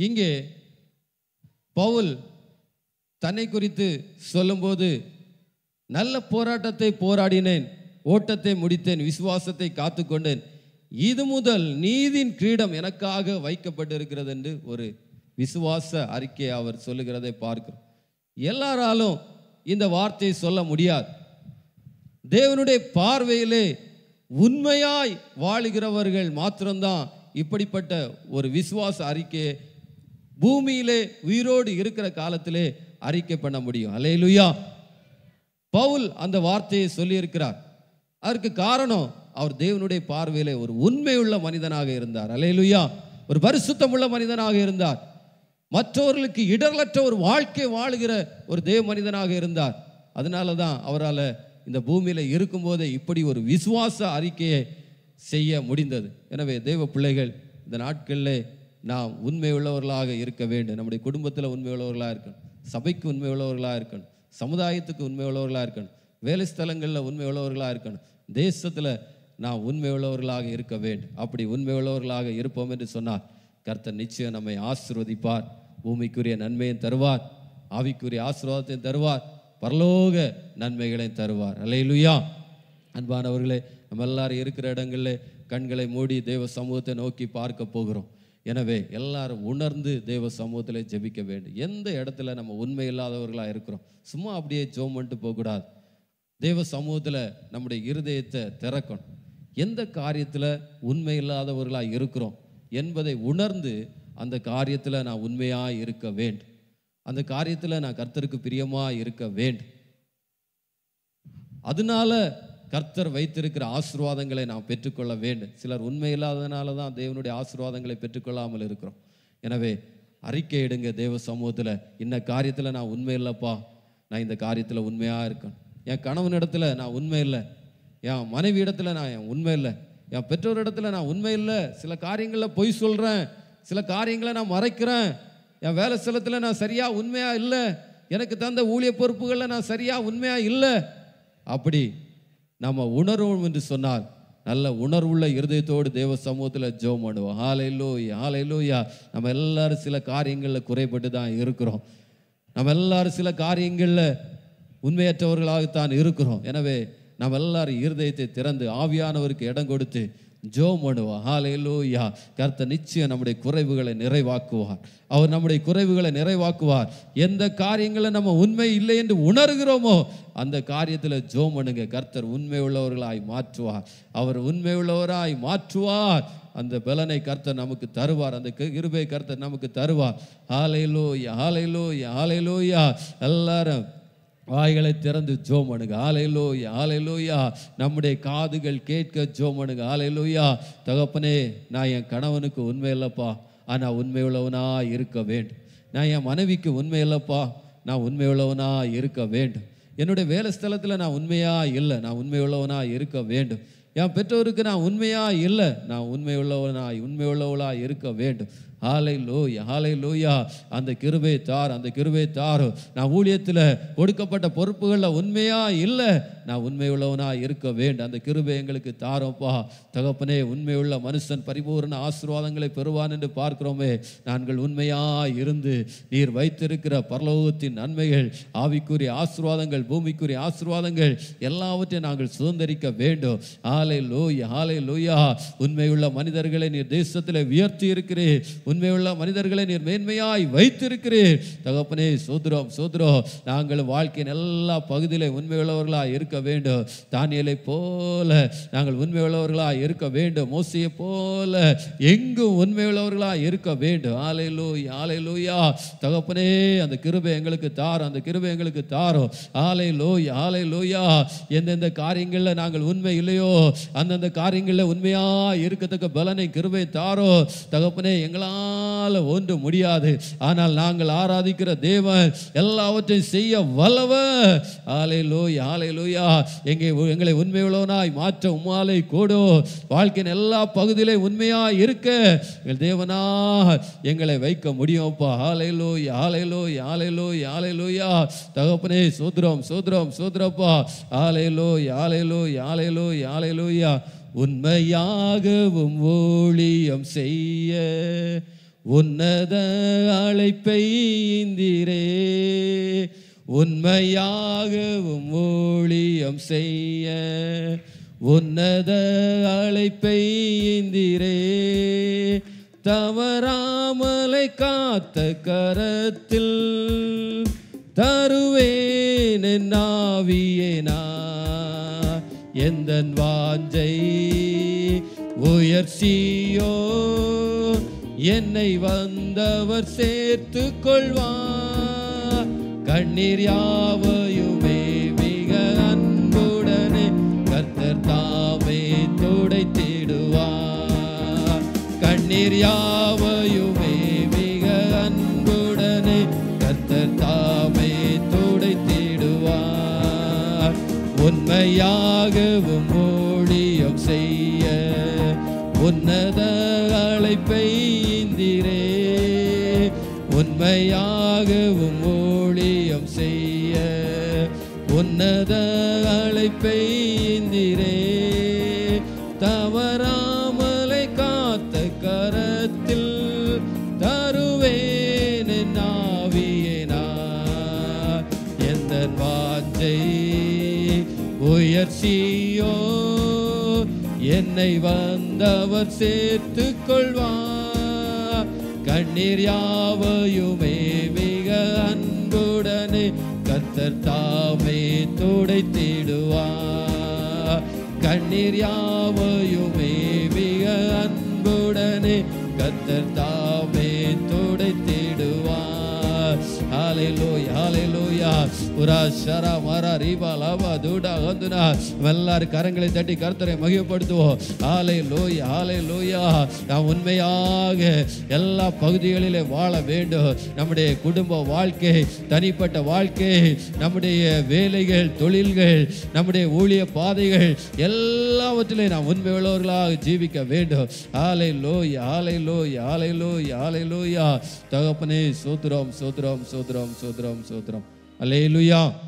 S1: இங்கே பவுல் தன்னை குறித்து சொல்லும்போது நல்ல போராட்டத்தை போராடினேன் ஓட்டத்தை முடித்தேன் விசுவாசத்தை காத்து கொண்டேன் இது முதல் நீதின் கிரீடம் எனக்காக வைக்கப்பட்டிருக்கிறது என்று ஒரு விசுவாச அறிக்கையை அவர் சொல்லுகிறதை பார்க்கிறோம் எல்லாராலும் இந்த வார்த்தையை சொல்ல முடியாது தேவனுடைய பார்வையிலே உண்மையாய் வாழுகிறவர்கள் மாத்திரம்தான் இப்படிப்பட்ட ஒரு விசுவாச அறிக்கையை பூமியிலே உயிரோடு இருக்கிற காலத்திலே அறிக்கை பண்ண முடியும் அலையிலுயா பவுல் அந்த வார்த்தையை சொல்லியிருக்கிறார் அதற்கு காரணம் அவர் தேவனுடைய பார்வையிலே ஒரு உண்மையுள்ள மனிதனாக இருந்தார் அலையிலுயா ஒரு உள்ள மனிதனாக இருந்தார் மற்றவர்களுக்கு இடர்லற்ற ஒரு வாழ்க்கை வாழுகிற ஒரு தேவ மனிதனாக இருந்தார் அதனால தான் அவரால் இந்த பூமியில் இருக்கும்போதே இப்படி ஒரு விசுவாச அறிக்கையை செய்ய முடிந்தது எனவே தேவ பிள்ளைகள் இந்த நாட்களில் நாம் உண்மை உள்ளவர்களாக இருக்க வேண்டும் நம்முடைய குடும்பத்தில் உண்மை உள்ளவர்களாக இருக்கணும் சபைக்கு உண்மை உள்ளவர்களாக இருக்கணும் சமுதாயத்துக்கு உண்மை உள்ளவர்களாக இருக்கணும் வேலை ஸ்தலங்களில் உண்மை உள்ளவர்களாக இருக்கணும் தேசத்தில் நாம் உண்மை உள்ளவர்களாக இருக்க வேண்டும் அப்படி உண்மை உள்ளவர்களாக இருப்போம் என்று சொன்னார் கர்த்தர் நிச்சயம் நம்மை ஆசிர்வதிப்பார் பூமிக்குரிய நன்மையும் தருவார் ஆவிக்குரிய ஆசீர்வாதத்தையும் தருவார் பரலோக நன்மைகளையும் தருவார் அலையிலுயா அன்பானவர்களே நம்ம எல்லாரும் இருக்கிற இடங்களில் கண்களை மூடி தெய்வ சமூகத்தை நோக்கி பார்க்க போகிறோம் எனவே எல்லாரும் உணர்ந்து தெய்வ சமூகத்தில் ஜெபிக்க வேண்டும் எந்த இடத்துல நம்ம உண்மை இல்லாதவர்களாக இருக்கிறோம் சும்மா அப்படியே ஜோம் பண்ணிட்டு போகக்கூடாது தெய்வ சமூகத்தில் நம்முடைய இருதயத்தை திறக்கணும் எந்த காரியத்தில் உண்மை இல்லாதவர்களாக இருக்கிறோம் என்பதை உணர்ந்து அந்த காரியத்தில் நான் உண்மையாக இருக்க வேண்டும் அந்த காரியத்தில் நான் கர்த்தருக்கு பிரியமாக இருக்க வேண்டும் அதனால கர்த்தர் வைத்திருக்கிற ஆசீர்வாதங்களை நாம் பெற்றுக்கொள்ள வேண்டும் சிலர் உண்மை இல்லாததுனால தான் தேவனுடைய ஆசீர்வாதங்களை பெற்றுக்கொள்ளாமல் இருக்கிறோம் எனவே அறிக்கை எடுங்க தேவ சமூகத்தில் இந்த காரியத்தில் நான் உண்மை இல்லைப்பா நான் இந்த காரியத்தில் உண்மையாக இருக்கேன் என் கணவன் இடத்துல நான் உண்மை இல்லை என் மனைவி இடத்துல நான் என் உண்மை இல்லை என் பெற்றோர் இடத்துல நான் உண்மை இல்லை சில காரியங்களில் பொய் சொல்கிறேன் சில காரியங்களை நான் மறைக்கிறேன் என் வேலை ஸ்தலத்தில் நான் சரியாக உண்மையாக இல்லை எனக்கு தந்த ஊழிய பொறுப்புகளில் நான் சரியாக உண்மையாக இல்லை அப்படி நம்ம உணர்வோம் என்று சொன்னால் நல்ல உணர்வுள்ள இருதயத்தோடு தேவ சமூகத்தில் ஜோம் பண்ணுவோம் ஆலையிலோயா ஆலையிலோயா நம்ம எல்லாரும் சில காரியங்களில் குறைபட்டு தான் இருக்கிறோம் நம்ம எல்லாரும் சில காரியங்களில் உண்மையற்றவர்களாகத்தான் இருக்கிறோம் எனவே நம்ம எல்லாரும் இருதயத்தை திறந்து ஆவியானவருக்கு இடம் கொடுத்து ஜோம் பண்ணுவா ஹாலையிலூயா கர்த்த நிச்சயம் நம்முடைய குறைவுகளை நிறைவாக்குவார் அவர் நம்முடைய குறைவுகளை நிறைவாக்குவார் எந்த காரியங்களை நம்ம உண்மை இல்லை என்று உணர்கிறோமோ அந்த காரியத்தில் ஜோ பண்ணுங்க கர்த்தர் உண்மை உள்ளவர்களாய் மாற்றுவார் அவர் உண்மை உள்ளவராய் மாற்றுவார் அந்த பலனை கர்த்தர் நமக்கு தருவார் அந்த கிருபை கர்த்தர் நமக்கு தருவார் ஹாலையிலோயா ஹாலையிலோயா ஹாலையிலோயா எல்லாரும் வாய்களை திறந்து ஜோம் பண்ணுங்க ஆலையிலோயா ஆலையிலோயா நம்முடைய காதுகள் கேட்க ஜோமனுங்க பண்ணுங்க ஆலையிலோயா தகப்பனே நான் என் கணவனுக்கு உண்மை இல்லைப்பா ஆனால் உண்மை உள்ளவனா இருக்க வேண்டும் நான் என் மனைவிக்கு உண்மை இல்லைப்பா நான் உண்மை உள்ளவனா இருக்க வேண்டும் என்னுடைய வேலை ஸ்தலத்தில் நான் உண்மையாக இல்லை நான் உண்மை உள்ளவனா இருக்க வேண்டும் என் பெற்றோருக்கு நான் உண்மையாக இல்லை நான் உண்மை உள்ளவனாய் உண்மை உள்ளவளாக இருக்க வேண்டும் ஆலை லோயா ஆலை லோயா அந்த கிருபை தார் அந்த கிருபை தார் நான் ஊழியத்தில் கொடுக்கப்பட்ட பொறுப்புகளில் உண்மையாக இல்லை நான் உண்மை இருக்க வேண்டும் அந்த கிருபை எங்களுக்கு தாரோப்பா தகப்பனே உண்மை உள்ள மனுஷன் பரிபூர்ண ஆசீர்வாதங்களை பெறுவான் என்று பார்க்கிறோமே நாங்கள் உண்மையாக இருந்து நீர் வைத்திருக்கிற பரலோகத்தின் நன்மைகள் ஆவிக்குரிய ஆசீர்வாதங்கள் பூமிக்குரிய ஆசீர்வாதங்கள் எல்லாவற்றையும் நாங்கள் சுதந்திரிக்க வேண்டும் ஆலை லோய் ஆலை லோயா உண்மையுள்ள மனிதர்களை நீர் தேசத்தில் உயர்த்தி இருக்கிறேன் உண்மையுள்ள மனிதர்களை நீர் மேன்மையாய் வைத்திருக்கிறீர் தகப்பனே சோதரம் சோதரம் நாங்கள் வாழ்க்கையின் எல்லா பகுதியிலே உண்மையுள்ளவர்களாக இருக்க வேண்டும் தானியலை போல நாங்கள் உண்மையுள்ளவர்களாக இருக்க வேண்டும் மோசியை போல எங்கும் உண்மையுள்ளவர்களாக இருக்க வேண்டும் ஆலை லூயா ஆலை லூயா தகப்பனே அந்த கிருபை எங்களுக்கு தாரும் அந்த கிருபை எங்களுக்கு தாரும் ஆலை லோய் ஆலை லோயா எந்தெந்த காரியங்களில் நாங்கள் உண்மை இல்லையோ அந்தந்த காரியங்களில் உண்மையாக இருக்கத்தக்க பலனை கிருபை தாரோ தகப்பனே எங்களால் எங்களால் ஒன்று முடியாது ஆனால் நாங்கள் ஆராதிக்கிற தேவன் எல்லாவற்றையும் செய்ய வல்லவ ஆலை லோய் ஆலை லோயா எங்கே எங்களை உண்மையுள்ளவனாய் மாற்ற உமாலை கூடோ வாழ்க்கையின் எல்லா பகுதியிலே உண்மையா இருக்க எங்கள் தேவனா எங்களை வைக்க முடியும்ப்பா ஆலை லோய் ஆலை லோய் ஆலை லோய் ஆலை லோயா தகப்பனே சோதரம் சோதரம் சோதரப்பா ஆலை லோய் ஆலை லோய் ஆலை லோய் ஆலை லோயா உண்மையாகவும் ஊழியம் செய்ய உன்னத அழைப்பை இந்திரே உண்மையாகவும் ஊழியம் செய்ய உன்னத அழைப்பை இந்திரே தவறாமலை காத்த கரத்தில் தருவேன் நாவியே நான் எந்தன் வாஞ்சை உயர்ச்சியோ என்னை வந்தவர் சேர்த்து கொள்வார் கண்ணீர் யாவையுமே மிக அன்புடனே கர்த்தர் தாமே துடைத்திடுவார் கண்ணீர் யாவை உண்மையாகவும் ஊழியம் செய்ய உன்னத அழைப்பை இந்திரே உண்மையாகவும் ஊழியம் செய்ய உன்னத அழைப்பை இந்திரே தவறா என்னை வந்தவர் சேர்த்து கொள்வார் கண்ணீர் யாவையுமே மிக அன்புடனே கத்தர் தாமே தோடை தேடுவார் கண்ணீர் யாவையுமே மிக அன்புடனே கத்தர் தாமே தோடை துடைத்திடுவார் ஹalleluya ஹalleluya உரா ஷரா ரீபா லாபா தூடா ஹந்துனா எல்லாரும் கரங்களை தட்டி கருத்தரை மகிழ்ப்படுத்துவோம் ஆலை லோய் ஆலை லோயா நாம் உண்மையாக எல்லா பகுதிகளிலே வாழ வேண்டும் நம்முடைய குடும்ப வாழ்க்கை தனிப்பட்ட வாழ்க்கை நம்முடைய வேலைகள் தொழில்கள் நம்முடைய ஊழிய பாதைகள் எல்லாவற்றிலே நாம் உண்மையுள்ளவர்களாக ஜீவிக்க வேண்டும் ஆலை லோய் ஆலை லோய் ஆலை லோய் ஆலை லோயா தகப்பனே சோத்ரம் சோத்ரம் சோத்ரம் சோத்ரம் சோத்ரம் Hallelujah